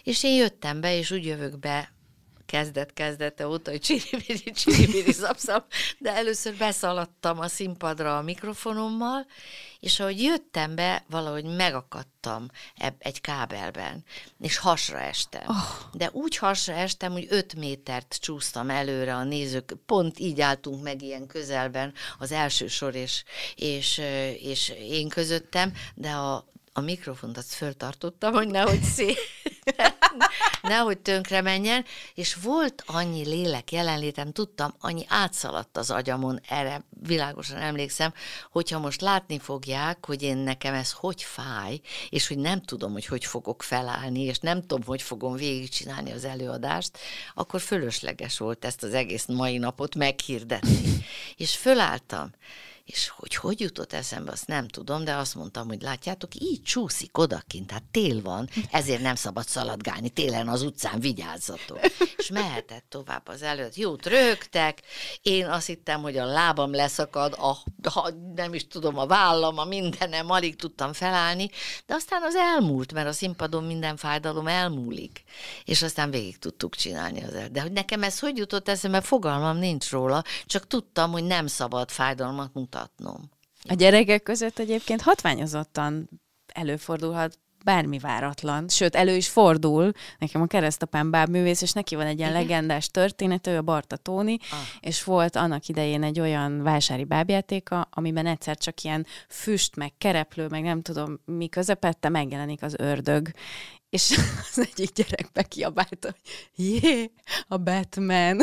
és én jöttem be, és úgy jövök be kezdet kezdete óta, hogy csiribiri, csiribiri, zapszap, de először beszaladtam a színpadra a mikrofonommal, és ahogy jöttem be, valahogy megakadtam egy kábelben, és hasra estem. Oh. De úgy hasra estem, hogy öt métert csúsztam előre a nézők, pont így álltunk meg ilyen közelben az első sor és, és, és én közöttem, de a, a mikrofont azt föltartottam, hogy nehogy szét nehogy tönkre menjen, és volt annyi lélek jelenlétem, tudtam, annyi átszaladt az agyamon, erre világosan emlékszem, hogyha most látni fogják, hogy én nekem ez hogy fáj, és hogy nem tudom, hogy hogy fogok felállni, és nem tudom, hogy fogom végigcsinálni az előadást, akkor fölösleges volt ezt az egész mai napot meghirdetni. és fölálltam, és hogy hogy jutott eszembe, azt nem tudom, de azt mondtam, hogy látjátok, így csúszik odakint, hát tél van, ezért nem szabad szaladgálni, télen az utcán vigyázzatok. És mehetett tovább az előtt, jót rögtek, én azt hittem, hogy a lábam leszakad, a, a, nem is tudom, a vállam, a mindenem, alig tudtam felállni, de aztán az elmúlt, mert a színpadon minden fájdalom elmúlik. És aztán végig tudtuk csinálni az el. De hogy nekem ez hogy jutott eszembe, fogalmam nincs róla, csak tudtam, hogy nem szabad fájdalmat mutatni mutatnom. A gyerekek között egyébként hatványozottan előfordulhat bármi váratlan, sőt, elő is fordul. Nekem a keresztapám bábművész, és neki van egy ilyen Igen. legendás története, ő a Barta Tóni, ah. és volt annak idején egy olyan vásári bábjátéka, amiben egyszer csak ilyen füst, meg kereplő, meg nem tudom mi közepette megjelenik az ördög. És az egyik gyerek bekiabálta, hogy jé, a Batman!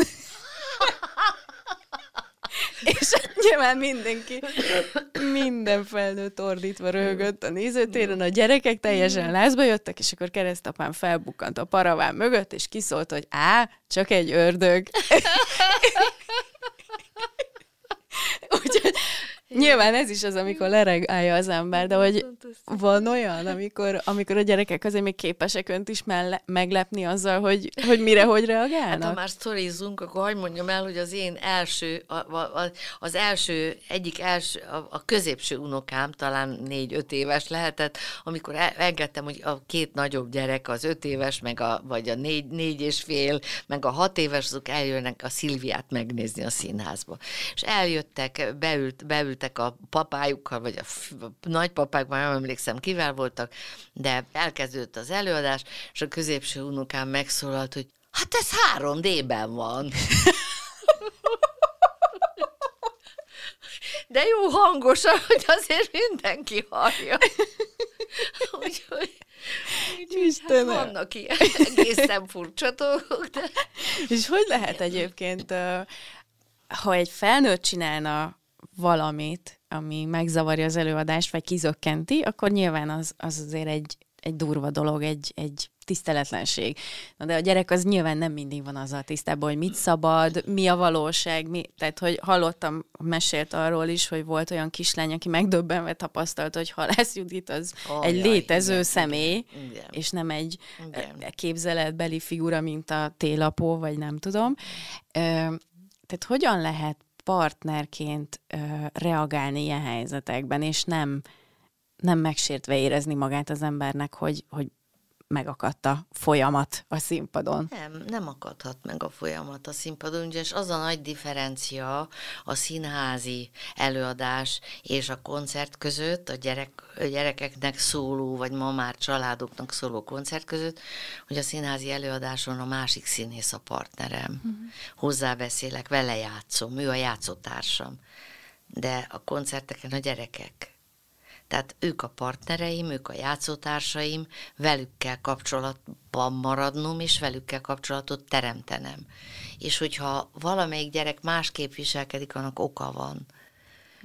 és nyilván mindenki minden felnőtt ordítva röhögött a nézőtéren, a gyerekek teljesen lázba jöttek, és akkor keresztapám felbukkant a paraván mögött, és kiszólt, hogy á, csak egy ördög. Úgyhogy Nyilván ez is az, amikor leregálja az ember, de hogy van olyan, amikor, amikor a gyerekek azért még képesek önt is melle, meglepni azzal, hogy, hogy mire, hogy reagálnak? Hát, ha már sztorizunk, akkor hagyd mondjam el, hogy az én első, a, a, az első, egyik első, a, a középső unokám talán négy-öt éves lehetett, amikor e, engedtem, hogy a két nagyobb gyerek, az öt éves, meg a, vagy a négy, négy és fél, meg a hat éves, azok eljönnek a Szilviát megnézni a színházba. És eljöttek, beült, beült mentek a papájukkal, vagy a, a nagypapák, már nem emlékszem, kivel voltak, de elkezdődött az előadás, és a középső unokám megszólalt, hogy hát ez 3D-ben van. de jó hangosan, hogy azért mindenki hallja. Úgyhogy hát Istenem. Hát vannak ilyen egészen furcsa dolgok, de... És hogy lehet egyébként, ha egy felnőtt csinálna valamit, ami megzavarja az előadást, vagy kizökkenti, akkor nyilván az, az azért egy, egy durva dolog, egy, egy tiszteletlenség. Na de a gyerek az nyilván nem mindig van azzal tisztában, hogy mit szabad, mi a valóság, mi, tehát hogy hallottam, mesélt arról is, hogy volt olyan kislány, aki megdöbbenve tapasztalt, hogy Halász Judit az oh, egy jaj, létező igen, személy, igen. és nem egy igen. Eh, képzeletbeli figura, mint a télapó, vagy nem tudom. Tehát hogyan lehet partnerként ö, reagálni ilyen helyzetekben, és nem, nem megsértve érezni magát az embernek, hogy, hogy megakadt a folyamat a színpadon. Nem, nem akadhat meg a folyamat a színpadon, ugyanis az a nagy differencia a színházi előadás és a koncert között, a gyerek, a gyerekeknek szóló, vagy ma már családoknak szóló koncert között, hogy a színházi előadáson a másik színész a partnerem. Uh-huh. Mhm. Hozzábeszélek, vele játszom, ő a játszótársam. De a koncerteken a gyerekek tehát ők a partnereim, ők a játszótársaim, velük kell kapcsolatban maradnom, és velük kell kapcsolatot teremtenem. És hogyha valamelyik gyerek másképp viselkedik, annak oka van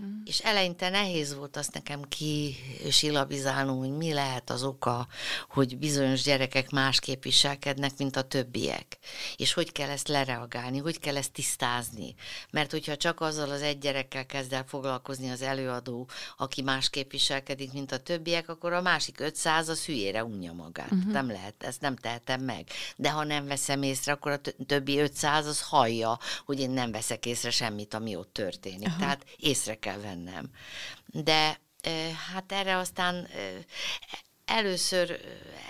Mm. És eleinte nehéz volt azt nekem kisilabizálnom, hogy mi lehet az oka, hogy bizonyos gyerekek másképp viselkednek, mint a többiek. És hogy kell ezt lereagálni, hogy kell ezt tisztázni. Mert hogyha csak azzal az egy gyerekkel kezd el foglalkozni az előadó, aki másképp viselkedik, mint a többiek, akkor a másik 500 az hülyére unja magát. Uh-huh. Nem lehet, ezt nem tehetem meg. De ha nem veszem észre, akkor a többi 500 az hallja, hogy én nem veszek észre semmit, ami ott történik. Uh-huh. Tehát észre kell kell vennem. De hát erre aztán először,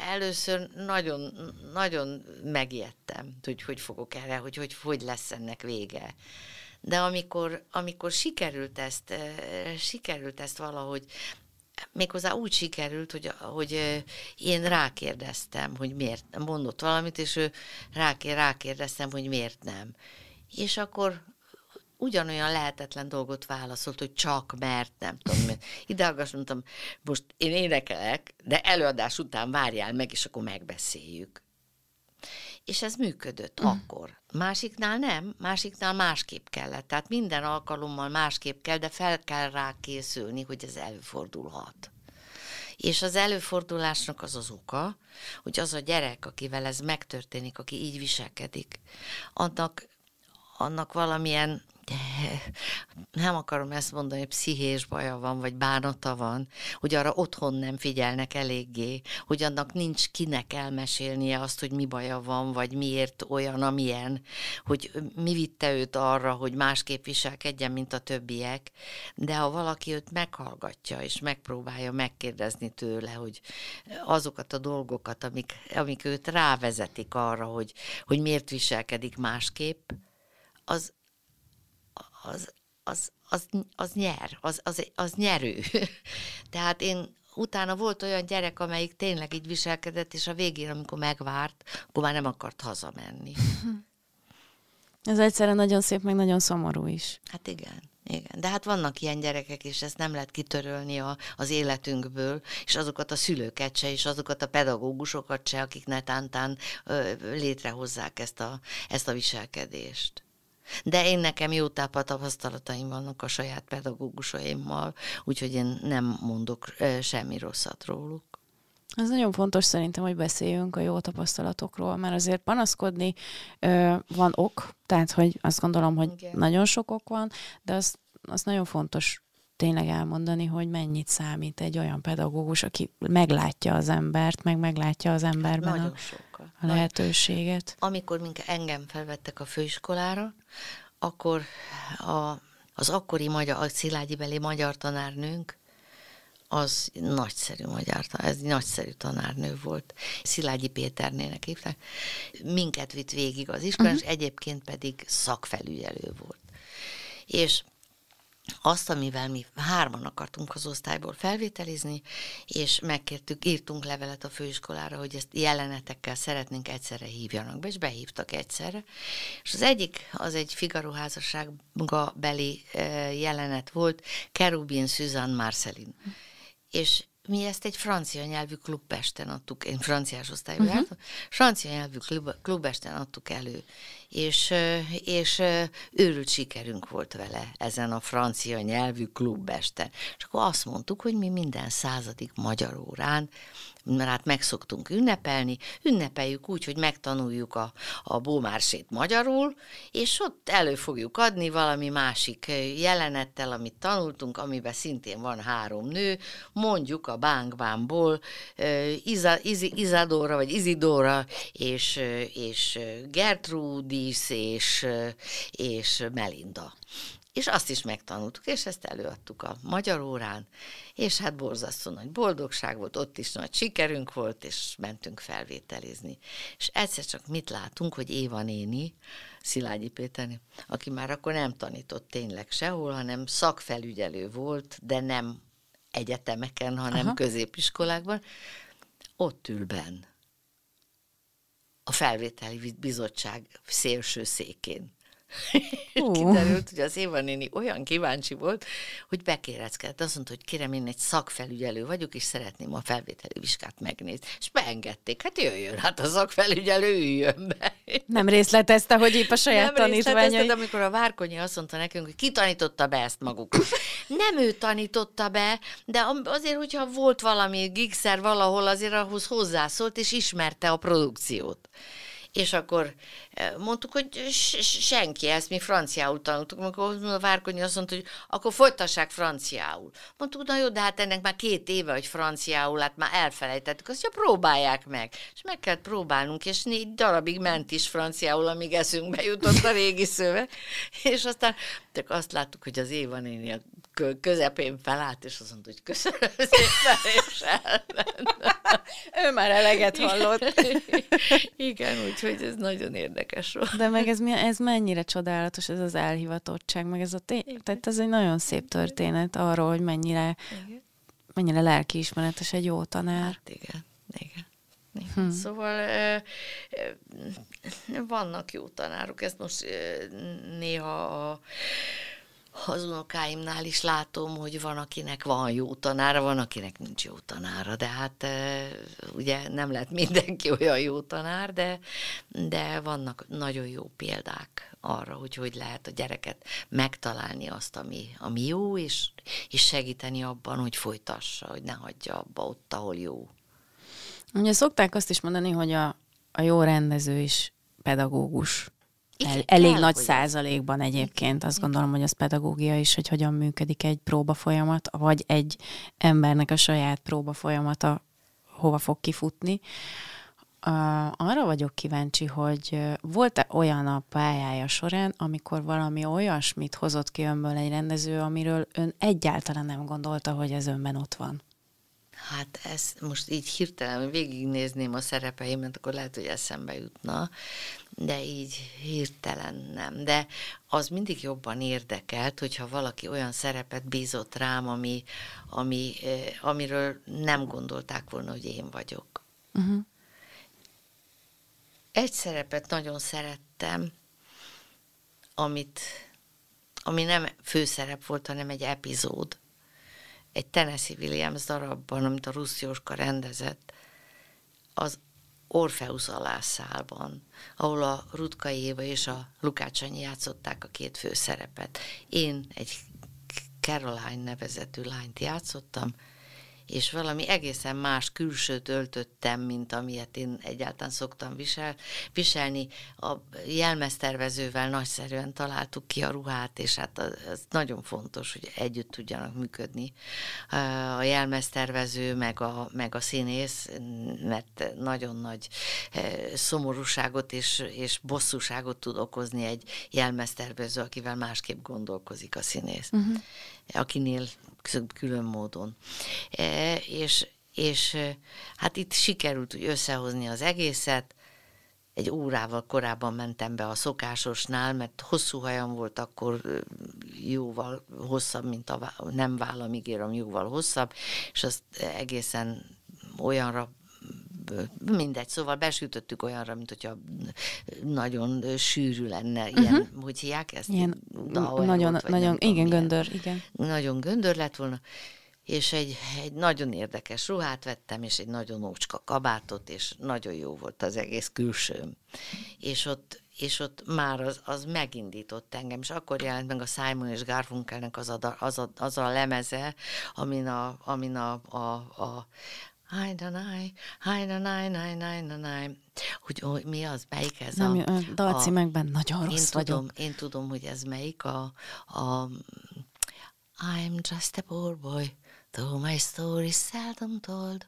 először nagyon, nagyon megijedtem, hogy hogy fogok erre, hogy hogy, hogy lesz ennek vége. De amikor, amikor sikerült ezt, sikerült ezt valahogy méghozzá úgy sikerült, hogy, hogy én rákérdeztem, hogy miért mondott valamit, és ő rákér, rákérdeztem, hogy miért nem. És akkor ugyanolyan lehetetlen dolgot válaszolt, hogy csak mert, nem tudom, mert ideagas, mondtam, most én énekelek, de előadás után várjál meg, és akkor megbeszéljük. És ez működött mm. akkor. Másiknál nem, másiknál másképp kellett. Tehát minden alkalommal másképp kell, de fel kell rá készülni, hogy ez előfordulhat. És az előfordulásnak az az oka, hogy az a gyerek, akivel ez megtörténik, aki így viselkedik, annak annak valamilyen nem akarom ezt mondani, hogy pszichés baja van, vagy bánata van, hogy arra otthon nem figyelnek eléggé, hogy annak nincs kinek elmesélnie azt, hogy mi baja van, vagy miért olyan, amilyen, hogy mi vitte őt arra, hogy másképp viselkedjen, mint a többiek, de ha valaki őt meghallgatja, és megpróbálja megkérdezni tőle, hogy azokat a dolgokat, amik, amik őt rávezetik arra, hogy, hogy miért viselkedik másképp, az, az, az, az, az nyer, az, az, az nyerő. Tehát én utána volt olyan gyerek, amelyik tényleg így viselkedett, és a végén, amikor megvárt, akkor már nem akart hazamenni. Ez egyszerűen nagyon szép, meg nagyon szomorú is. Hát igen. Igen, de hát vannak ilyen gyerekek, és ezt nem lehet kitörölni a, az életünkből, és azokat a szülőket se, és azokat a pedagógusokat se, akik netántán létrehozzák ezt a, ezt a viselkedést. De én nekem jó tapasztalataim vannak a saját pedagógusaimmal, úgyhogy én nem mondok semmi rosszat róluk. Ez nagyon fontos szerintem, hogy beszéljünk a jó tapasztalatokról, mert azért panaszkodni ö, van ok, tehát hogy azt gondolom, hogy Igen. nagyon sok ok van, de az, az nagyon fontos tényleg elmondani, hogy mennyit számít egy olyan pedagógus, aki meglátja az embert, meg meglátja az emberben nagyon a, sok a lehetőséget. Amikor minket engem felvettek a főiskolára, akkor a, az akkori magyar, a Szilágyi beli magyar tanárnőnk, az nagyszerű magyar, ez nagyszerű tanárnő volt. Szilágyi Péternének hívták. Minket vitt végig az iskolán, uh-huh. és egyébként pedig szakfelügyelő volt. És azt, amivel mi hárman akartunk az osztályból felvételizni, és megkértük, írtunk levelet a főiskolára, hogy ezt jelenetekkel szeretnénk egyszerre hívjanak be, és behívtak egyszerre. És az egyik, az egy Figaro házassága beli jelenet volt, Kerubin Suzanne Marcelin. Hm. És mi ezt egy francia nyelvű klubesten adtuk, én franciás osztályban uh-huh. Mhm. francia nyelvű klub, klubesten adtuk elő, és, és őrült sikerünk volt vele ezen a francia nyelvű klubesten. És akkor azt mondtuk, hogy mi minden századik magyar órán, mert hát megszoktunk ünnepelni, ünnepeljük úgy, hogy megtanuljuk a, a bómársét magyarul, és ott elő fogjuk adni valami másik jelenettel, amit tanultunk, amiben szintén van három nő, mondjuk a bánkbámból Iza, Izadóra, vagy Izidóra, és, és Gertrúdi, Elvis és, és Melinda. És azt is megtanultuk, és ezt előadtuk a magyar órán, és hát borzasztó nagy boldogság volt, ott is nagy sikerünk volt, és mentünk felvételizni. És egyszer csak mit látunk, hogy Éva néni, Szilágyi Péterni, aki már akkor nem tanított tényleg sehol, hanem szakfelügyelő volt, de nem egyetemeken, hanem Aha. középiskolákban, ott ül benn a felvételi bizottság szélső székén. kiderült, hogy az Éva néni olyan kíváncsi volt, hogy bekéreckedett. Azt mondta, hogy kérem, én egy szakfelügyelő vagyok, és szeretném a felvételi vizsgát megnézni. És beengedték, hát jöjjön, hát a szakfelügyelő üljön be. Nem részletezte, hogy épp a saját Nem tanítványai. Nem amikor a Várkonyi azt mondta nekünk, hogy ki tanította be ezt maguk. Nem ő tanította be, de azért, hogyha volt valami gigszer valahol, azért ahhoz hozzászólt, és ismerte a produkciót. És akkor mondtuk, hogy senki, ezt mi franciául tanultuk, amikor a Várkonyi azt mondta, hogy akkor folytassák franciául. Mondtuk, na jó, de hát ennek már két éve, hogy franciául, hát már elfelejtettük, azt hogy próbálják meg. És meg kellett próbálnunk, és négy darabig ment is franciául, amíg eszünkbe jutott a régi szöve. És aztán csak azt láttuk, hogy az Éva néni a közepén felállt, és azt mondta, hogy köszönöm szépen, és elment. Ő már eleget hallott. Igen, úgyhogy ez nagyon érdekes érdekes volt. De meg ez, ez mennyire csodálatos, ez az elhivatottság, meg ez a tény, tehát ez egy nagyon szép történet arról, hogy mennyire, mennyire lelkiismeretes egy jó tanár. Hát igen, igen. Hmm. Szóval vannak jó tanárok, ezt most néha a az unokáimnál is látom, hogy van, akinek van jó tanára, van, akinek nincs jó tanára, de hát ugye nem lett mindenki olyan jó tanár, de, de vannak nagyon jó példák arra, hogy hogy lehet a gyereket megtalálni azt, ami, ami jó, és, és segíteni abban, hogy folytassa, hogy ne hagyja abba ott, ahol jó. Ugye szokták azt is mondani, hogy a, a jó rendező is pedagógus. El, elég kell, nagy százalékban egyébként, azt gondolom, hogy az pedagógia is, hogy hogyan működik egy próba folyamat, vagy egy embernek a saját próba folyamata hova fog kifutni. Arra vagyok kíváncsi, hogy volt-e olyan a pályája során, amikor valami olyasmit hozott ki önből egy rendező, amiről ön egyáltalán nem gondolta, hogy ez önben ott van? Hát ezt most így hirtelen végignézném a szerepeimet, akkor lehet, hogy eszembe jutna de így hirtelen nem. De az mindig jobban érdekelt, hogyha valaki olyan szerepet bízott rám, ami, ami, amiről nem gondolták volna, hogy én vagyok. Uh-huh. Egy szerepet nagyon szerettem, amit, ami nem főszerep volt, hanem egy epizód. Egy Tennessee Williams darabban, amit a Rusz Jóska rendezett, az Orfeusz alászálban, ahol a Rutka Éva és a Lukács Annyi játszották a két főszerepet. Én egy Caroline nevezetű lányt játszottam, és valami egészen más külsőt öltöttem, mint amilyet én egyáltalán szoktam visel, viselni. A jelmeztervezővel nagyszerűen találtuk ki a ruhát, és hát az nagyon fontos, hogy együtt tudjanak működni a jelmeztervező, meg a, meg a színész, mert nagyon nagy szomorúságot és, és bosszúságot tud okozni egy jelmeztervező, akivel másképp gondolkozik a színész. Uh-huh. Akinél külön módon. E, és, és e, hát itt sikerült úgy összehozni az egészet, egy órával korábban mentem be a szokásosnál, mert hosszú hajam volt akkor e, jóval hosszabb, mint a nem vállam, ígérem, jóval hosszabb, és azt egészen olyanra ebből. Mindegy, szóval besütöttük olyanra, mint hogyha nagyon sűrű lenne, ilyen, uh-huh. hogy hívják ezt? Ilyen, Dahoel nagyon, volt, nagyon, nem, igen, göndör, igen. Nagyon göndör lett volna és egy, egy nagyon érdekes ruhát vettem, és egy nagyon ócska kabátot, és nagyon jó volt az egész külsőm. És ott, és ott már az, az megindított engem, és akkor jelent meg a Simon és Garfunkelnek az a, az a, az a lemeze, amin a, amin a, a, a háj, hajdanáj, náj, náj, náj. Hogy, hogy mi az, melyik ez Nem, a... megben nagyon rossz én tudom, vagyok. Én tudom, hogy ez melyik a, a I'm just a poor boy, though my story seldom told.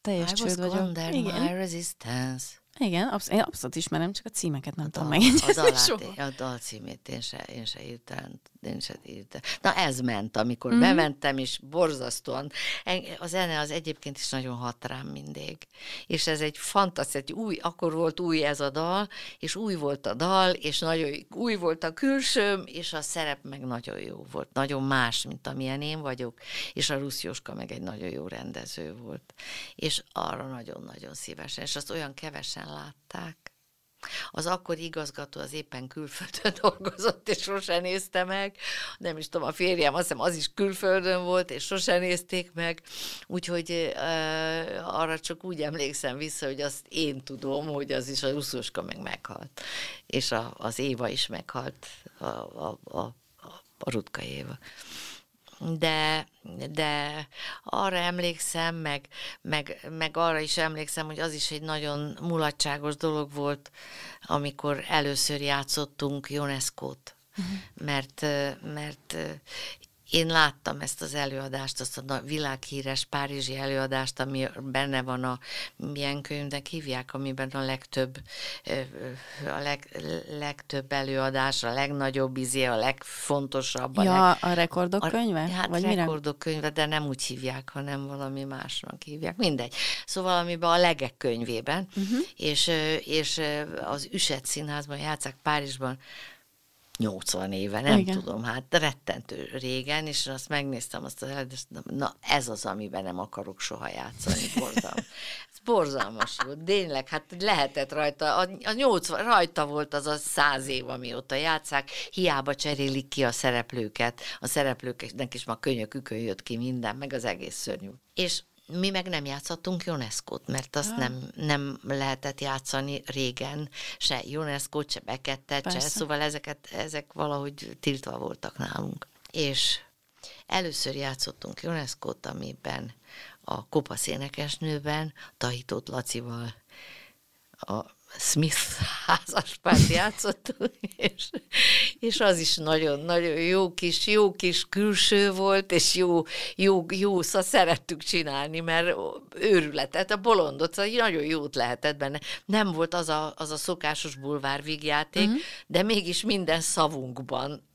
Teljes I csőd vagyok. Igen. my resistance. Igen, absz- én abszolút ismerem, csak a címeket nem a tudom meg. A, dal, a, dal címét én se, én se írtam, nincs írta. Na ez ment, amikor mm-hmm. bementem, és borzasztóan, a zene az egyébként is nagyon hat rám mindig. És ez egy fantasztikus, új, akkor volt új ez a dal, és új volt a dal, és nagyon új volt a külsőm, és a szerep meg nagyon jó volt, nagyon más, mint amilyen én vagyok, és a Rusz Jóska meg egy nagyon jó rendező volt. És arra nagyon-nagyon szívesen, és azt olyan kevesen látták, az akkori igazgató az éppen külföldön dolgozott, és sosem nézte meg. Nem is tudom, a férjem, azt hiszem, az is külföldön volt, és sosem nézték meg. Úgyhogy uh, arra csak úgy emlékszem vissza, hogy azt én tudom, hogy az is a Ruszuska meg meghalt. És a, az Éva is meghalt, a, a, a, a Rutka Éva de, de arra emlékszem, meg, meg, meg arra is emlékszem, hogy az is egy nagyon mulatságos dolog volt, amikor először játszottunk ionesco uh-huh. Mhm. mert, mert én láttam ezt az előadást, azt a világhíres párizsi előadást, ami benne van a milyen könyvnek hívják, amiben a legtöbb, a leg, legtöbb előadás, a legnagyobb izé, a legfontosabb. Ja, a, leg, a rekordok a, könyve? Hát Vagy rekordok mire? könyve, de nem úgy hívják, hanem valami másnak hívják. Mindegy. Szóval, amiben a legek könyvében, uh-huh. és, és az Üset Színházban játszák Párizsban 80 éve, nem Igen. tudom, hát de rettentő régen, és azt megnéztem azt az, és na ez az, amiben nem akarok soha játszani, borzalmas. ez borzalmas volt, tényleg, hát lehetett rajta, a, a 80, rajta volt az a száz év, amióta játszák, hiába cserélik ki a szereplőket, a szereplőknek is már könyökükön jött ki minden, meg az egész szörnyű. És mi meg nem játszottunk UNESCO-t, mert azt ha. Ah. nem, nem lehetett játszani régen, se UNESCO-t, se Bekettet, se, szóval ezeket, ezek valahogy tiltva voltak nálunk. És először játszottunk UNESCO-t, amiben a kopasz énekesnőben, Tahitót Lacival, a Smith házaspárt játszottunk, és, és az is nagyon-nagyon jó kis, jó kis külső volt, és jó, jó, jó szóval szerettük csinálni, mert őrületet, a bolondot, szóval nagyon jót lehetett benne. Nem volt az a, az a szokásos bulvár uh-huh. de mégis minden szavunkban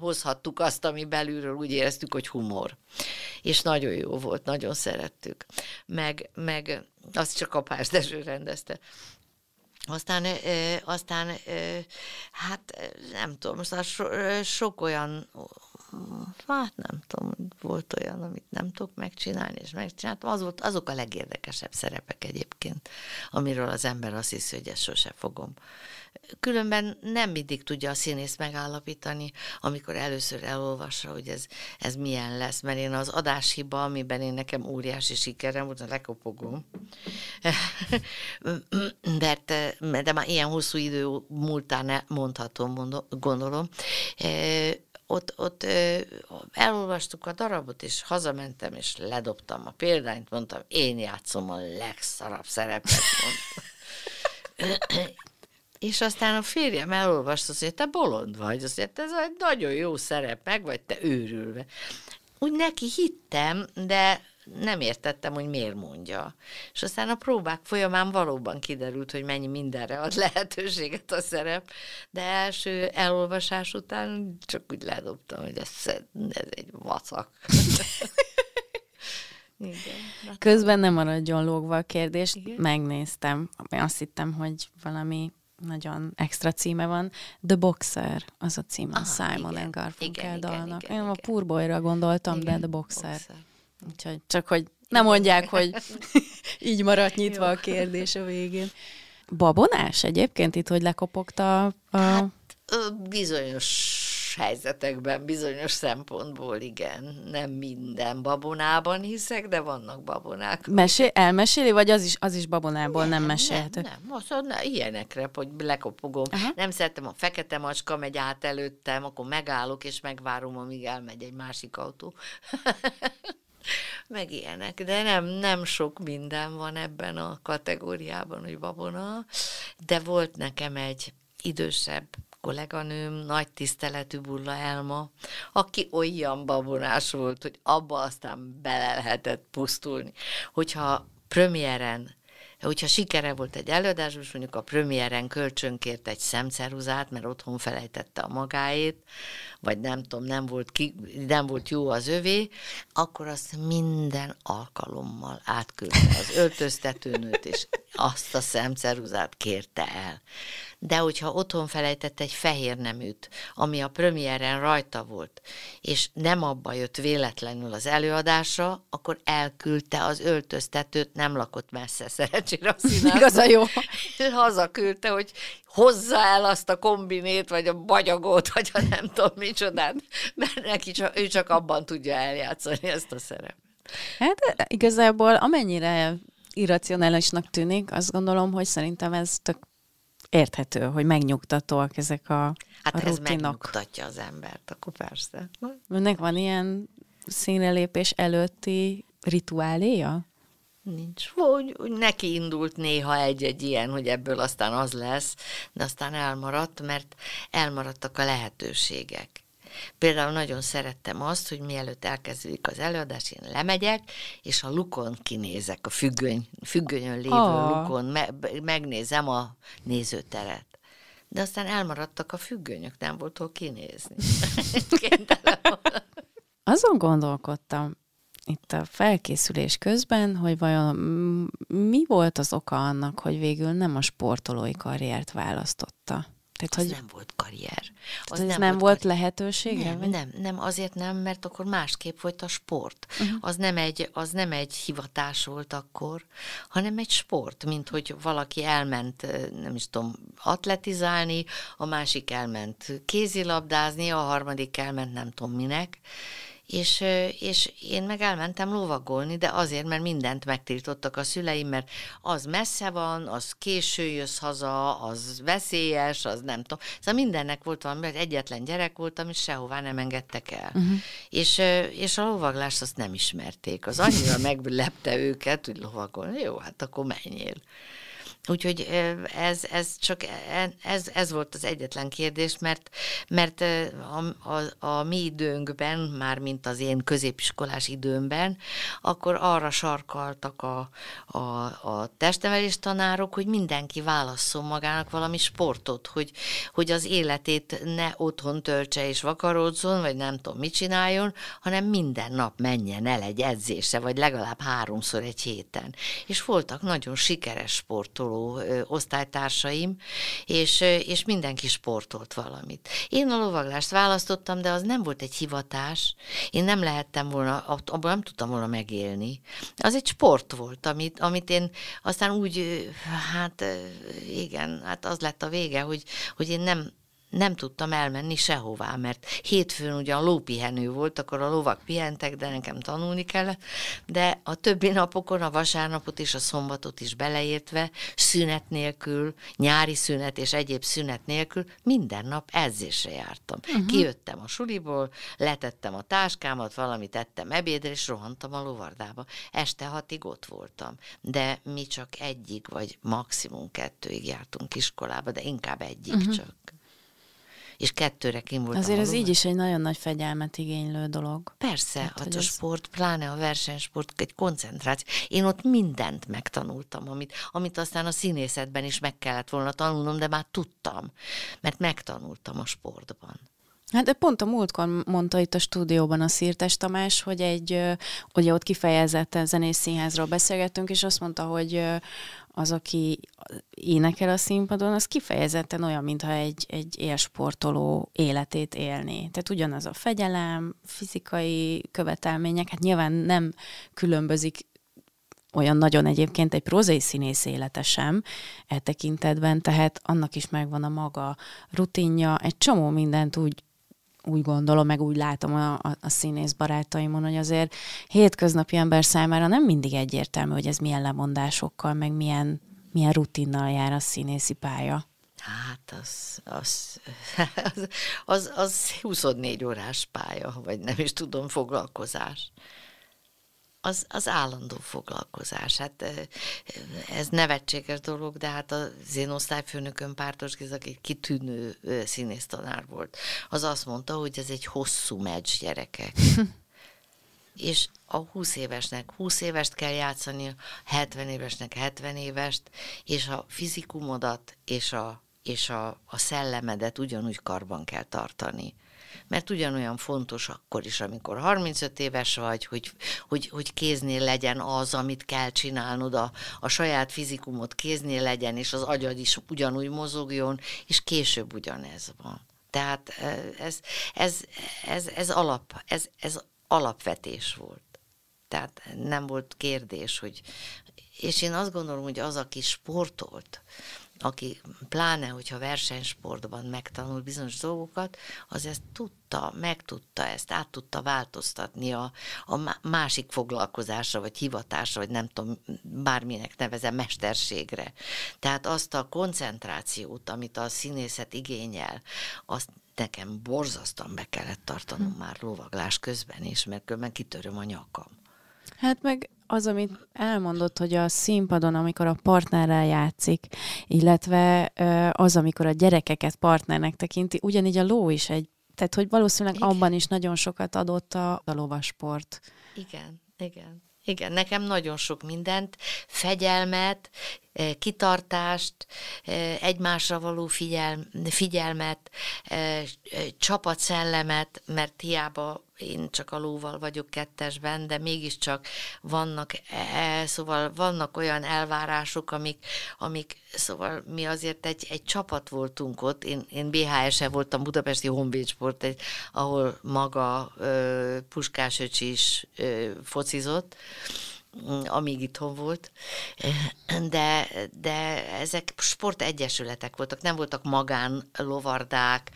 hozhattuk azt, ami belülről úgy éreztük, hogy humor. És nagyon jó volt, nagyon szerettük. Meg, meg azt csak Pász Dezső rendezte. Aztán, ö, aztán ö, hát nem tudom, most so, ö, sok olyan hát nem tudom, volt olyan, amit nem tudok megcsinálni, és megcsináltam. Az volt, azok a legérdekesebb szerepek egyébként, amiről az ember azt hiszi, hogy ezt sose fogom. Különben nem mindig tudja a színész megállapítani, amikor először elolvassa, hogy ez, ez milyen lesz, mert én az adáshiba, amiben én nekem óriási sikerem volt, lekopogom. de, de már ilyen hosszú idő múltán mondhatom, gondolom, ott, ott elolvastuk a darabot, és hazamentem, és ledobtam a példányt, mondtam, én játszom a legszarabb szerepet. és aztán a férjem elolvasta, azt mondja, te bolond vagy, azt mondja, ez egy nagyon jó szerep, meg vagy te őrülve. Úgy neki hittem, de nem értettem, hogy miért mondja. És aztán a próbák folyamán valóban kiderült, hogy mennyi mindenre ad lehetőséget a szerep, de első elolvasás után csak úgy ledobtam, hogy ez, ez egy vacak. Igen. Közben nem maradjon lógva a kérdést, Igen. megnéztem. Azt hittem, hogy valami nagyon extra címe van. The Boxer az a címe Aha, Simon Garfunkel dalnak. Igen, Én igen. a Purboyra gondoltam, igen, de The Boxer. boxer. Úgyhogy csak, hogy ne mondják, hogy így maradt nyitva a kérdés a végén. Babonás egyébként itt, hogy lekopogta a... Hát, bizonyos helyzetekben, bizonyos szempontból igen. Nem minden babonában hiszek, de vannak babonák. Mesél, elmeséli, vagy az is, az is babonából nem, nem mesélhető? Nem, nem. Azt na, ilyenekre, hogy lekopogom. Aha. Nem szeretem, a fekete macska megy át előttem, akkor megállok, és megvárom, amíg elmegy egy másik autó. meg ilyenek, de nem, nem sok minden van ebben a kategóriában, hogy babona, de volt nekem egy idősebb kolléganőm, nagy tiszteletű Bulla Elma, aki olyan babonás volt, hogy abba aztán bele lehetett pusztulni. Hogyha premiéren hogyha sikere volt egy előadás, és mondjuk a premiéren kölcsönkért egy szemceruzát, mert otthon felejtette a magáét, vagy nem tudom, nem volt, ki, nem volt jó az övé, akkor azt minden alkalommal átküldte az öltöztetőnőt, és azt a szemceruzát kérte el. De hogyha otthon felejtett egy fehér neműt, ami a premiéren rajta volt, és nem abba jött véletlenül az előadásra, akkor elküldte az öltöztetőt, nem lakott messze, szerencsére a színházban. Igaz a jó. Hazaküldte, hogy hozza el azt a kombinét, vagy a bagyagót, vagy a nem tudom micsodát, mert neki csak, ő csak abban tudja eljátszani ezt a szerepet. Hát igazából amennyire irracionálisnak tűnik, azt gondolom, hogy szerintem ez tök érthető, hogy megnyugtatóak ezek a Hát a ez rutinok. megnyugtatja az embert, akkor persze. Önnek van ilyen színrelépés előtti rituáléja? Nincs. Úgy, úgy neki indult néha egy-egy ilyen, hogy ebből aztán az lesz, de aztán elmaradt, mert elmaradtak a lehetőségek. Például nagyon szerettem azt, hogy mielőtt elkezdődik az előadás, én lemegyek, és a lukon kinézek, a függöny, függönyön lévő oh. lukon, me, megnézem a nézőteret. De aztán elmaradtak a függönyök, nem volt hol kinézni. Azon gondolkodtam, itt a felkészülés közben, hogy vajon mm, mi volt az oka annak, hogy végül nem a sportolói karriert választotta? Tehát, az hogy nem volt karrier. Az nem, nem volt karrier. lehetősége? Nem, nem, nem, azért nem, mert akkor másképp volt a sport. Uh-huh. Az, nem egy, az nem egy hivatás volt akkor, hanem egy sport, mint hogy valaki elment, nem is tudom, atletizálni, a másik elment kézilabdázni, a harmadik elment nem tudom minek, és, és én meg elmentem lovagolni, de azért, mert mindent megtiltottak a szüleim, mert az messze van, az késő jössz haza, az veszélyes, az nem tudom. Szóval mindennek volt valami, mert egyetlen gyerek voltam, és sehová nem engedtek el. Uh-huh. És, és a lovaglást azt nem ismerték. Az annyira meglepte őket, hogy lovagolni, jó, hát akkor menjél. Úgyhogy ez, ez csak e, ez, ez volt az egyetlen kérdés, mert, mert a, a, a mi időnkben, már mint az én középiskolás időmben, akkor arra sarkaltak a, a, a testnevelés tanárok, hogy mindenki válasszon magának valami sportot, hogy, hogy az életét ne otthon töltse és vakaródzon, vagy nem tudom mit csináljon, hanem minden nap menjen el egy edzése, vagy legalább háromszor egy héten. És voltak nagyon sikeres sportolók, sportoló osztálytársaim, és, és mindenki sportolt valamit. Én a lovaglást választottam, de az nem volt egy hivatás, én nem lehettem volna, abban nem tudtam volna megélni. Az egy sport volt, amit, amit én aztán úgy, hát igen, hát az lett a vége, hogy, hogy én nem, nem tudtam elmenni sehová, mert hétfőn ugyan lópihenő volt, akkor a lovak pihentek, de nekem tanulni kellett, de a többi napokon, a vasárnapot és a szombatot is beleértve, szünet nélkül, nyári szünet és egyéb szünet nélkül minden nap edzésre jártam. Uh-huh. Kijöttem a suliból, letettem a táskámat, valamit ettem ebédre, és rohantam a lovardába. Este hatig ott voltam, de mi csak egyig, vagy maximum kettőig jártunk iskolába, de inkább egyig uh-huh. csak és kettőre kim voltam. Azért ez így is egy nagyon nagy fegyelmet igénylő dolog. Persze, hát, a ez... sport, pláne a versenysport, egy koncentráció. Én ott mindent megtanultam, amit, amit aztán a színészetben is meg kellett volna tanulnom, de már tudtam, mert megtanultam a sportban. Hát de pont a múltkor mondta itt a stúdióban a Szirtes Tamás, hogy egy, ugye ott kifejezetten zenész színházról beszélgettünk, és azt mondta, hogy az, aki énekel a színpadon, az kifejezetten olyan, mintha egy, egy élsportoló életét élné. Tehát ugyanaz a fegyelem, fizikai követelmények, hát nyilván nem különbözik olyan nagyon egyébként egy prózai színész élete sem e tekintetben, tehát annak is megvan a maga rutinja, egy csomó mindent úgy úgy gondolom, meg úgy látom a, a, a színész barátaimon, hogy azért hétköznapi ember számára nem mindig egyértelmű, hogy ez milyen lemondásokkal, meg milyen, milyen rutinnal jár a színészi pálya. Hát az, az, az, az, az 24 órás pálya, vagy nem is tudom, foglalkozás az, az állandó foglalkozás. Hát ez nevetséges dolog, de hát az én osztályfőnököm Pártos Géz, aki kitűnő színésztanár volt, az azt mondta, hogy ez egy hosszú meccs gyerekek. és a 20 évesnek 20 évest kell játszani, a 70 évesnek 70 évest, és a fizikumodat és a, és a, a szellemedet ugyanúgy karban kell tartani mert ugyanolyan fontos akkor is, amikor 35 éves vagy, hogy, hogy, hogy kéznél legyen az, amit kell csinálnod, a, a saját fizikumot kéznél legyen, és az agyad is ugyanúgy mozogjon, és később ugyanez van. Tehát ez, ez, ez, ez, alap, ez, ez alapvetés volt. Tehát nem volt kérdés, hogy... És én azt gondolom, hogy az, aki sportolt, aki pláne, hogyha versenysportban megtanul bizonyos dolgokat, az ezt tudta, megtudta ezt, át tudta változtatni a, a másik foglalkozásra, vagy hivatásra, vagy nem tudom, bárminek neveze, mesterségre. Tehát azt a koncentrációt, amit a színészet igényel, azt nekem borzasztóan be kellett tartanom hm. már lovaglás közben is, mert különben kitöröm a nyakam. Hát meg az, amit elmondott, hogy a színpadon, amikor a partnerrel játszik, illetve az, amikor a gyerekeket partnernek tekinti, ugyanígy a ló is egy. Tehát, hogy valószínűleg igen. abban is nagyon sokat adott a, a lovasport. Igen, igen. Igen, nekem nagyon sok mindent, fegyelmet, kitartást, egymásra való figyel, figyelmet, csapatszellemet, mert hiába én csak a lóval vagyok kettesben, de mégiscsak vannak, e, e, szóval vannak olyan elvárások, amik, amik szóval mi azért egy, egy csapat voltunk ott, én, én BHS-e voltam, Budapesti Honvédsport, egy, ahol maga ö, Puskás öcsi is ö, focizott, amíg itthon volt, de, de ezek sportegyesületek voltak, nem voltak magán lovardák.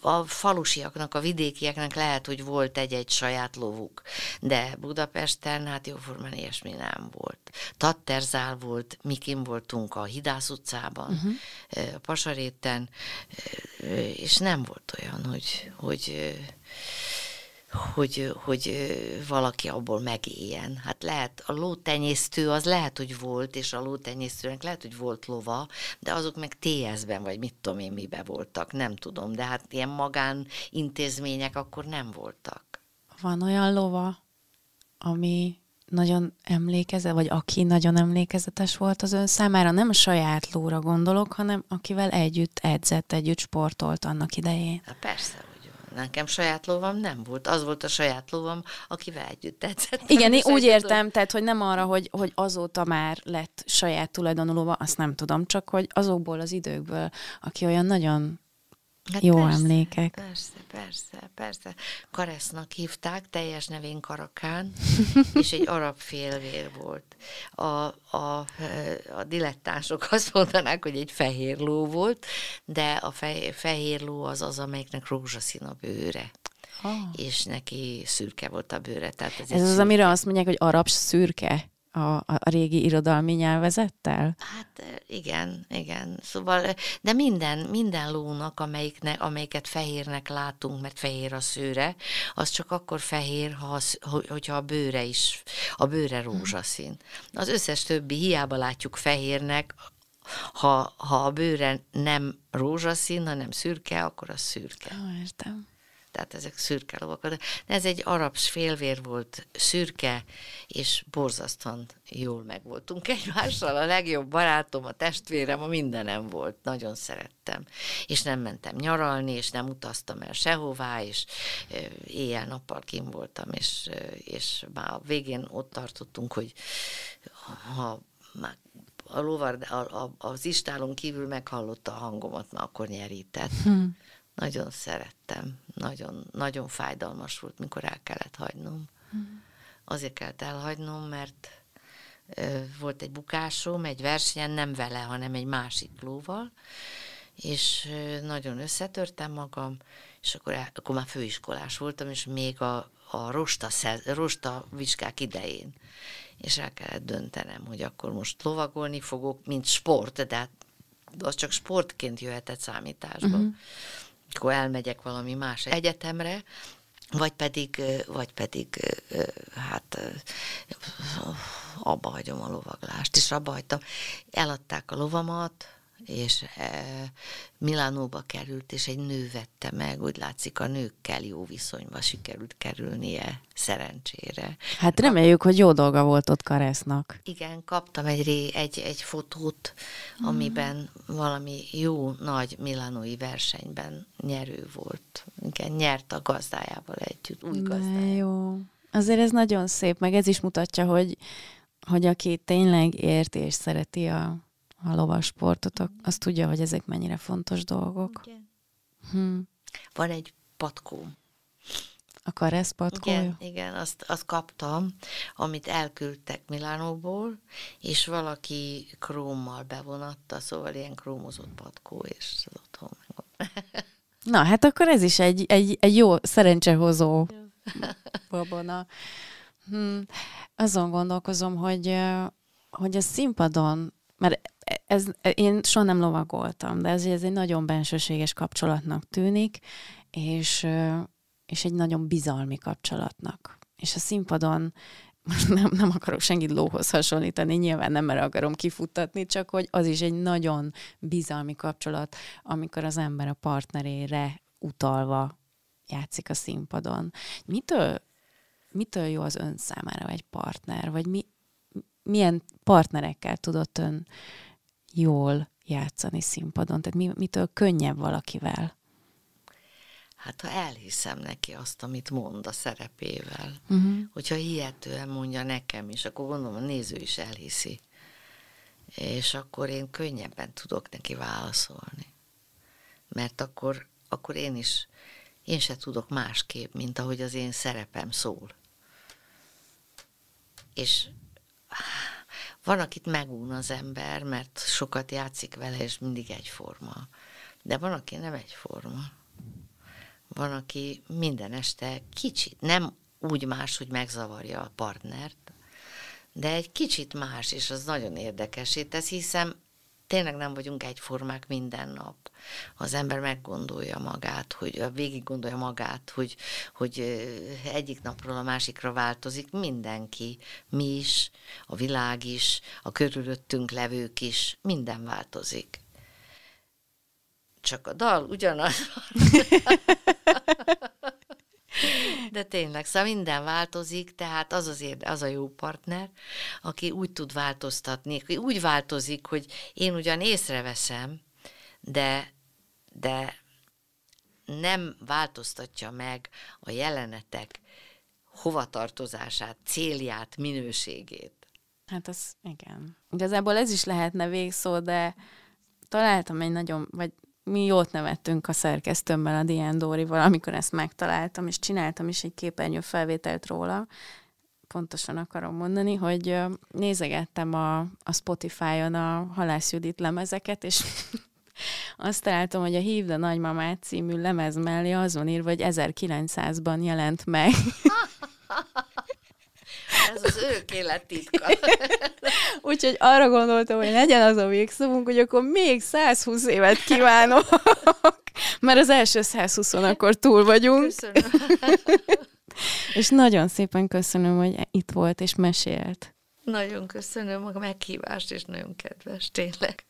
A falusiaknak, a vidékieknek lehet, hogy volt egy-egy saját lovuk, de Budapesten hát jóformán ilyesmi nem volt. Tatterzál volt, mikin voltunk a Hidász utcában, uh-huh. Pasaréten, és nem volt olyan, hogy, hogy hogy, hogy valaki abból megéljen. Hát lehet, a lótenyésztő az lehet, hogy volt, és a lótenyésztőnek lehet, hogy volt lova, de azok meg TS-ben, vagy mit tudom én, mibe voltak, nem tudom, de hát ilyen magán intézmények akkor nem voltak. Van olyan lova, ami nagyon emlékeze, vagy aki nagyon emlékezetes volt az ön számára, nem a saját lóra gondolok, hanem akivel együtt edzett, együtt sportolt annak idején. Hát persze, nekem saját lovam nem volt. Az volt a saját lovam, akivel együtt tetszett. Igen, én úgy értem, tudom. tehát, hogy nem arra, hogy, hogy azóta már lett saját tulajdonulóva, azt nem tudom, csak hogy azokból az időkből, aki olyan nagyon Hát jó persze, emlékek. Persze, persze, persze. Karesznak hívták, teljes nevén Karakán, és egy arab félvér volt. A, a, e, a dilettánsok azt mondanák, hogy egy fehér ló volt, de a fe, fehér ló az az, amelyiknek rózsaszín a bőre. Oh. És neki szürke volt a bőre. Tehát ez ez az, amire azt mondják, hogy arab szürke a, a régi irodalmi nyelvezettel? Hát eh, igen, igen. Szóval, eh, de minden, minden lónak, amelyiknek, amelyiket fehérnek látunk, mert fehér a szőre, az csak akkor fehér, ha, hogyha a bőre is, a bőre mhm. rózsaszín. Az összes többi hiába látjuk fehérnek, ha, ha a bőre nem rózsaszín, hanem szürke, akkor a szürke. értem tehát ezek szürke lovak. De ez egy arab félvér volt, szürke, és borzasztóan jól megvoltunk egymással. A legjobb barátom, a testvérem, a mindenem volt. Nagyon szerettem. És nem mentem nyaralni, és nem utaztam el sehová, és éjjel-nappal kim voltam, és, és már a végén ott tartottunk, hogy ha már a lovar, a, a, az istálon kívül meghallotta a hangomat, na akkor nyerített. Hmm. Nagyon szerettem, nagyon, nagyon fájdalmas volt, mikor el kellett hagynom. Mm. Azért kellett elhagynom, mert ö, volt egy bukásom, egy versenyen, nem vele, hanem egy másik lóval, és ö, nagyon összetörtem magam, és akkor, el, akkor már főiskolás voltam, és még a, a rosta, szel, rosta vizsgák idején. És el kellett döntenem, hogy akkor most lovagolni fogok, mint sport, de hát az csak sportként jöhetett számításba. Uh-huh akkor elmegyek valami más egyetemre, vagy pedig, vagy pedig hát abba hagyom a lovaglást, és abba hagytam. Eladták a lovamat, és e, Milánóba került, és egy nő vette meg, úgy látszik a nőkkel jó viszonyba sikerült kerülnie, szerencsére. Hát reméljük, hogy jó dolga volt ott Karesznak. Igen, kaptam egy, egy, egy fotót, mhm. amiben valami jó nagy milánói versenyben nyerő volt. Igen, nyert a gazdájával együtt, új gazdájával. Ne, jó. Azért ez nagyon szép, meg ez is mutatja, hogy, hogy aki tényleg érti és szereti a a lovasportot, az tudja, hogy ezek mennyire fontos dolgok. Igen. Hm. Van egy patkó. A kareszpatkója? Igen, igen azt, azt kaptam, amit elküldtek Milánóból, és valaki krómmal bevonatta, szóval ilyen krómozott patkó, és az otthon Na, hát akkor ez is egy, egy, egy jó szerencsehozó babona. Hm, azon gondolkozom, hogy hogy a színpadon mert ez, én soha nem lovagoltam, de ez, ez egy nagyon bensőséges kapcsolatnak tűnik, és, és egy nagyon bizalmi kapcsolatnak. És a színpadon nem, nem akarok senkit lóhoz hasonlítani, nyilván nem erre akarom kifuttatni, csak hogy az is egy nagyon bizalmi kapcsolat, amikor az ember a partnerére utalva játszik a színpadon. Mitől, mitől jó az ön számára egy partner, vagy mi, milyen partnerekkel tudott ön jól játszani színpadon? Tehát mi, mitől könnyebb valakivel? Hát ha elhiszem neki azt, amit mond a szerepével, uh-huh. hogyha hihetően mondja nekem is, akkor gondolom a néző is elhiszi. És akkor én könnyebben tudok neki válaszolni. Mert akkor, akkor én is, én se tudok másképp, mint ahogy az én szerepem szól. És van, akit megún az ember, mert sokat játszik vele, és mindig egyforma. De van, aki nem egyforma. Van, aki minden este kicsit, nem úgy más, hogy megzavarja a partnert, de egy kicsit más, és az nagyon érdekesé tesz, hiszen tényleg nem vagyunk egyformák minden nap. Az ember meggondolja magát, hogy végig gondolja magát, hogy, hogy egyik napról a másikra változik mindenki, mi is, a világ is, a körülöttünk levők is, minden változik. Csak a dal ugyanaz de tényleg, szóval minden változik, tehát az az, érde, az a jó partner, aki úgy tud változtatni, aki úgy változik, hogy én ugyan észreveszem, de, de nem változtatja meg a jelenetek hovatartozását, célját, minőségét. Hát az, igen. Igazából ez is lehetne végszó, de találtam egy nagyon, vagy mi jót nevettünk a szerkesztőmmel, a Dián Dórival, amikor ezt megtaláltam, és csináltam is egy képernyő felvételt róla, pontosan akarom mondani, hogy nézegettem a, a Spotify-on a Halász Judit lemezeket, és azt találtam, hogy a Hívd a nagymamát című lemez mellé azon írva, hogy 1900-ban jelent meg. Ez az ők élettitka. Úgyhogy arra gondoltam, hogy legyen az a végszavunk, hogy akkor még 120 évet kívánok. Mert az első 120 akkor túl vagyunk. Köszönöm. és nagyon szépen köszönöm, hogy itt volt és mesélt. Nagyon köszönöm a meghívást, és nagyon kedves, tényleg.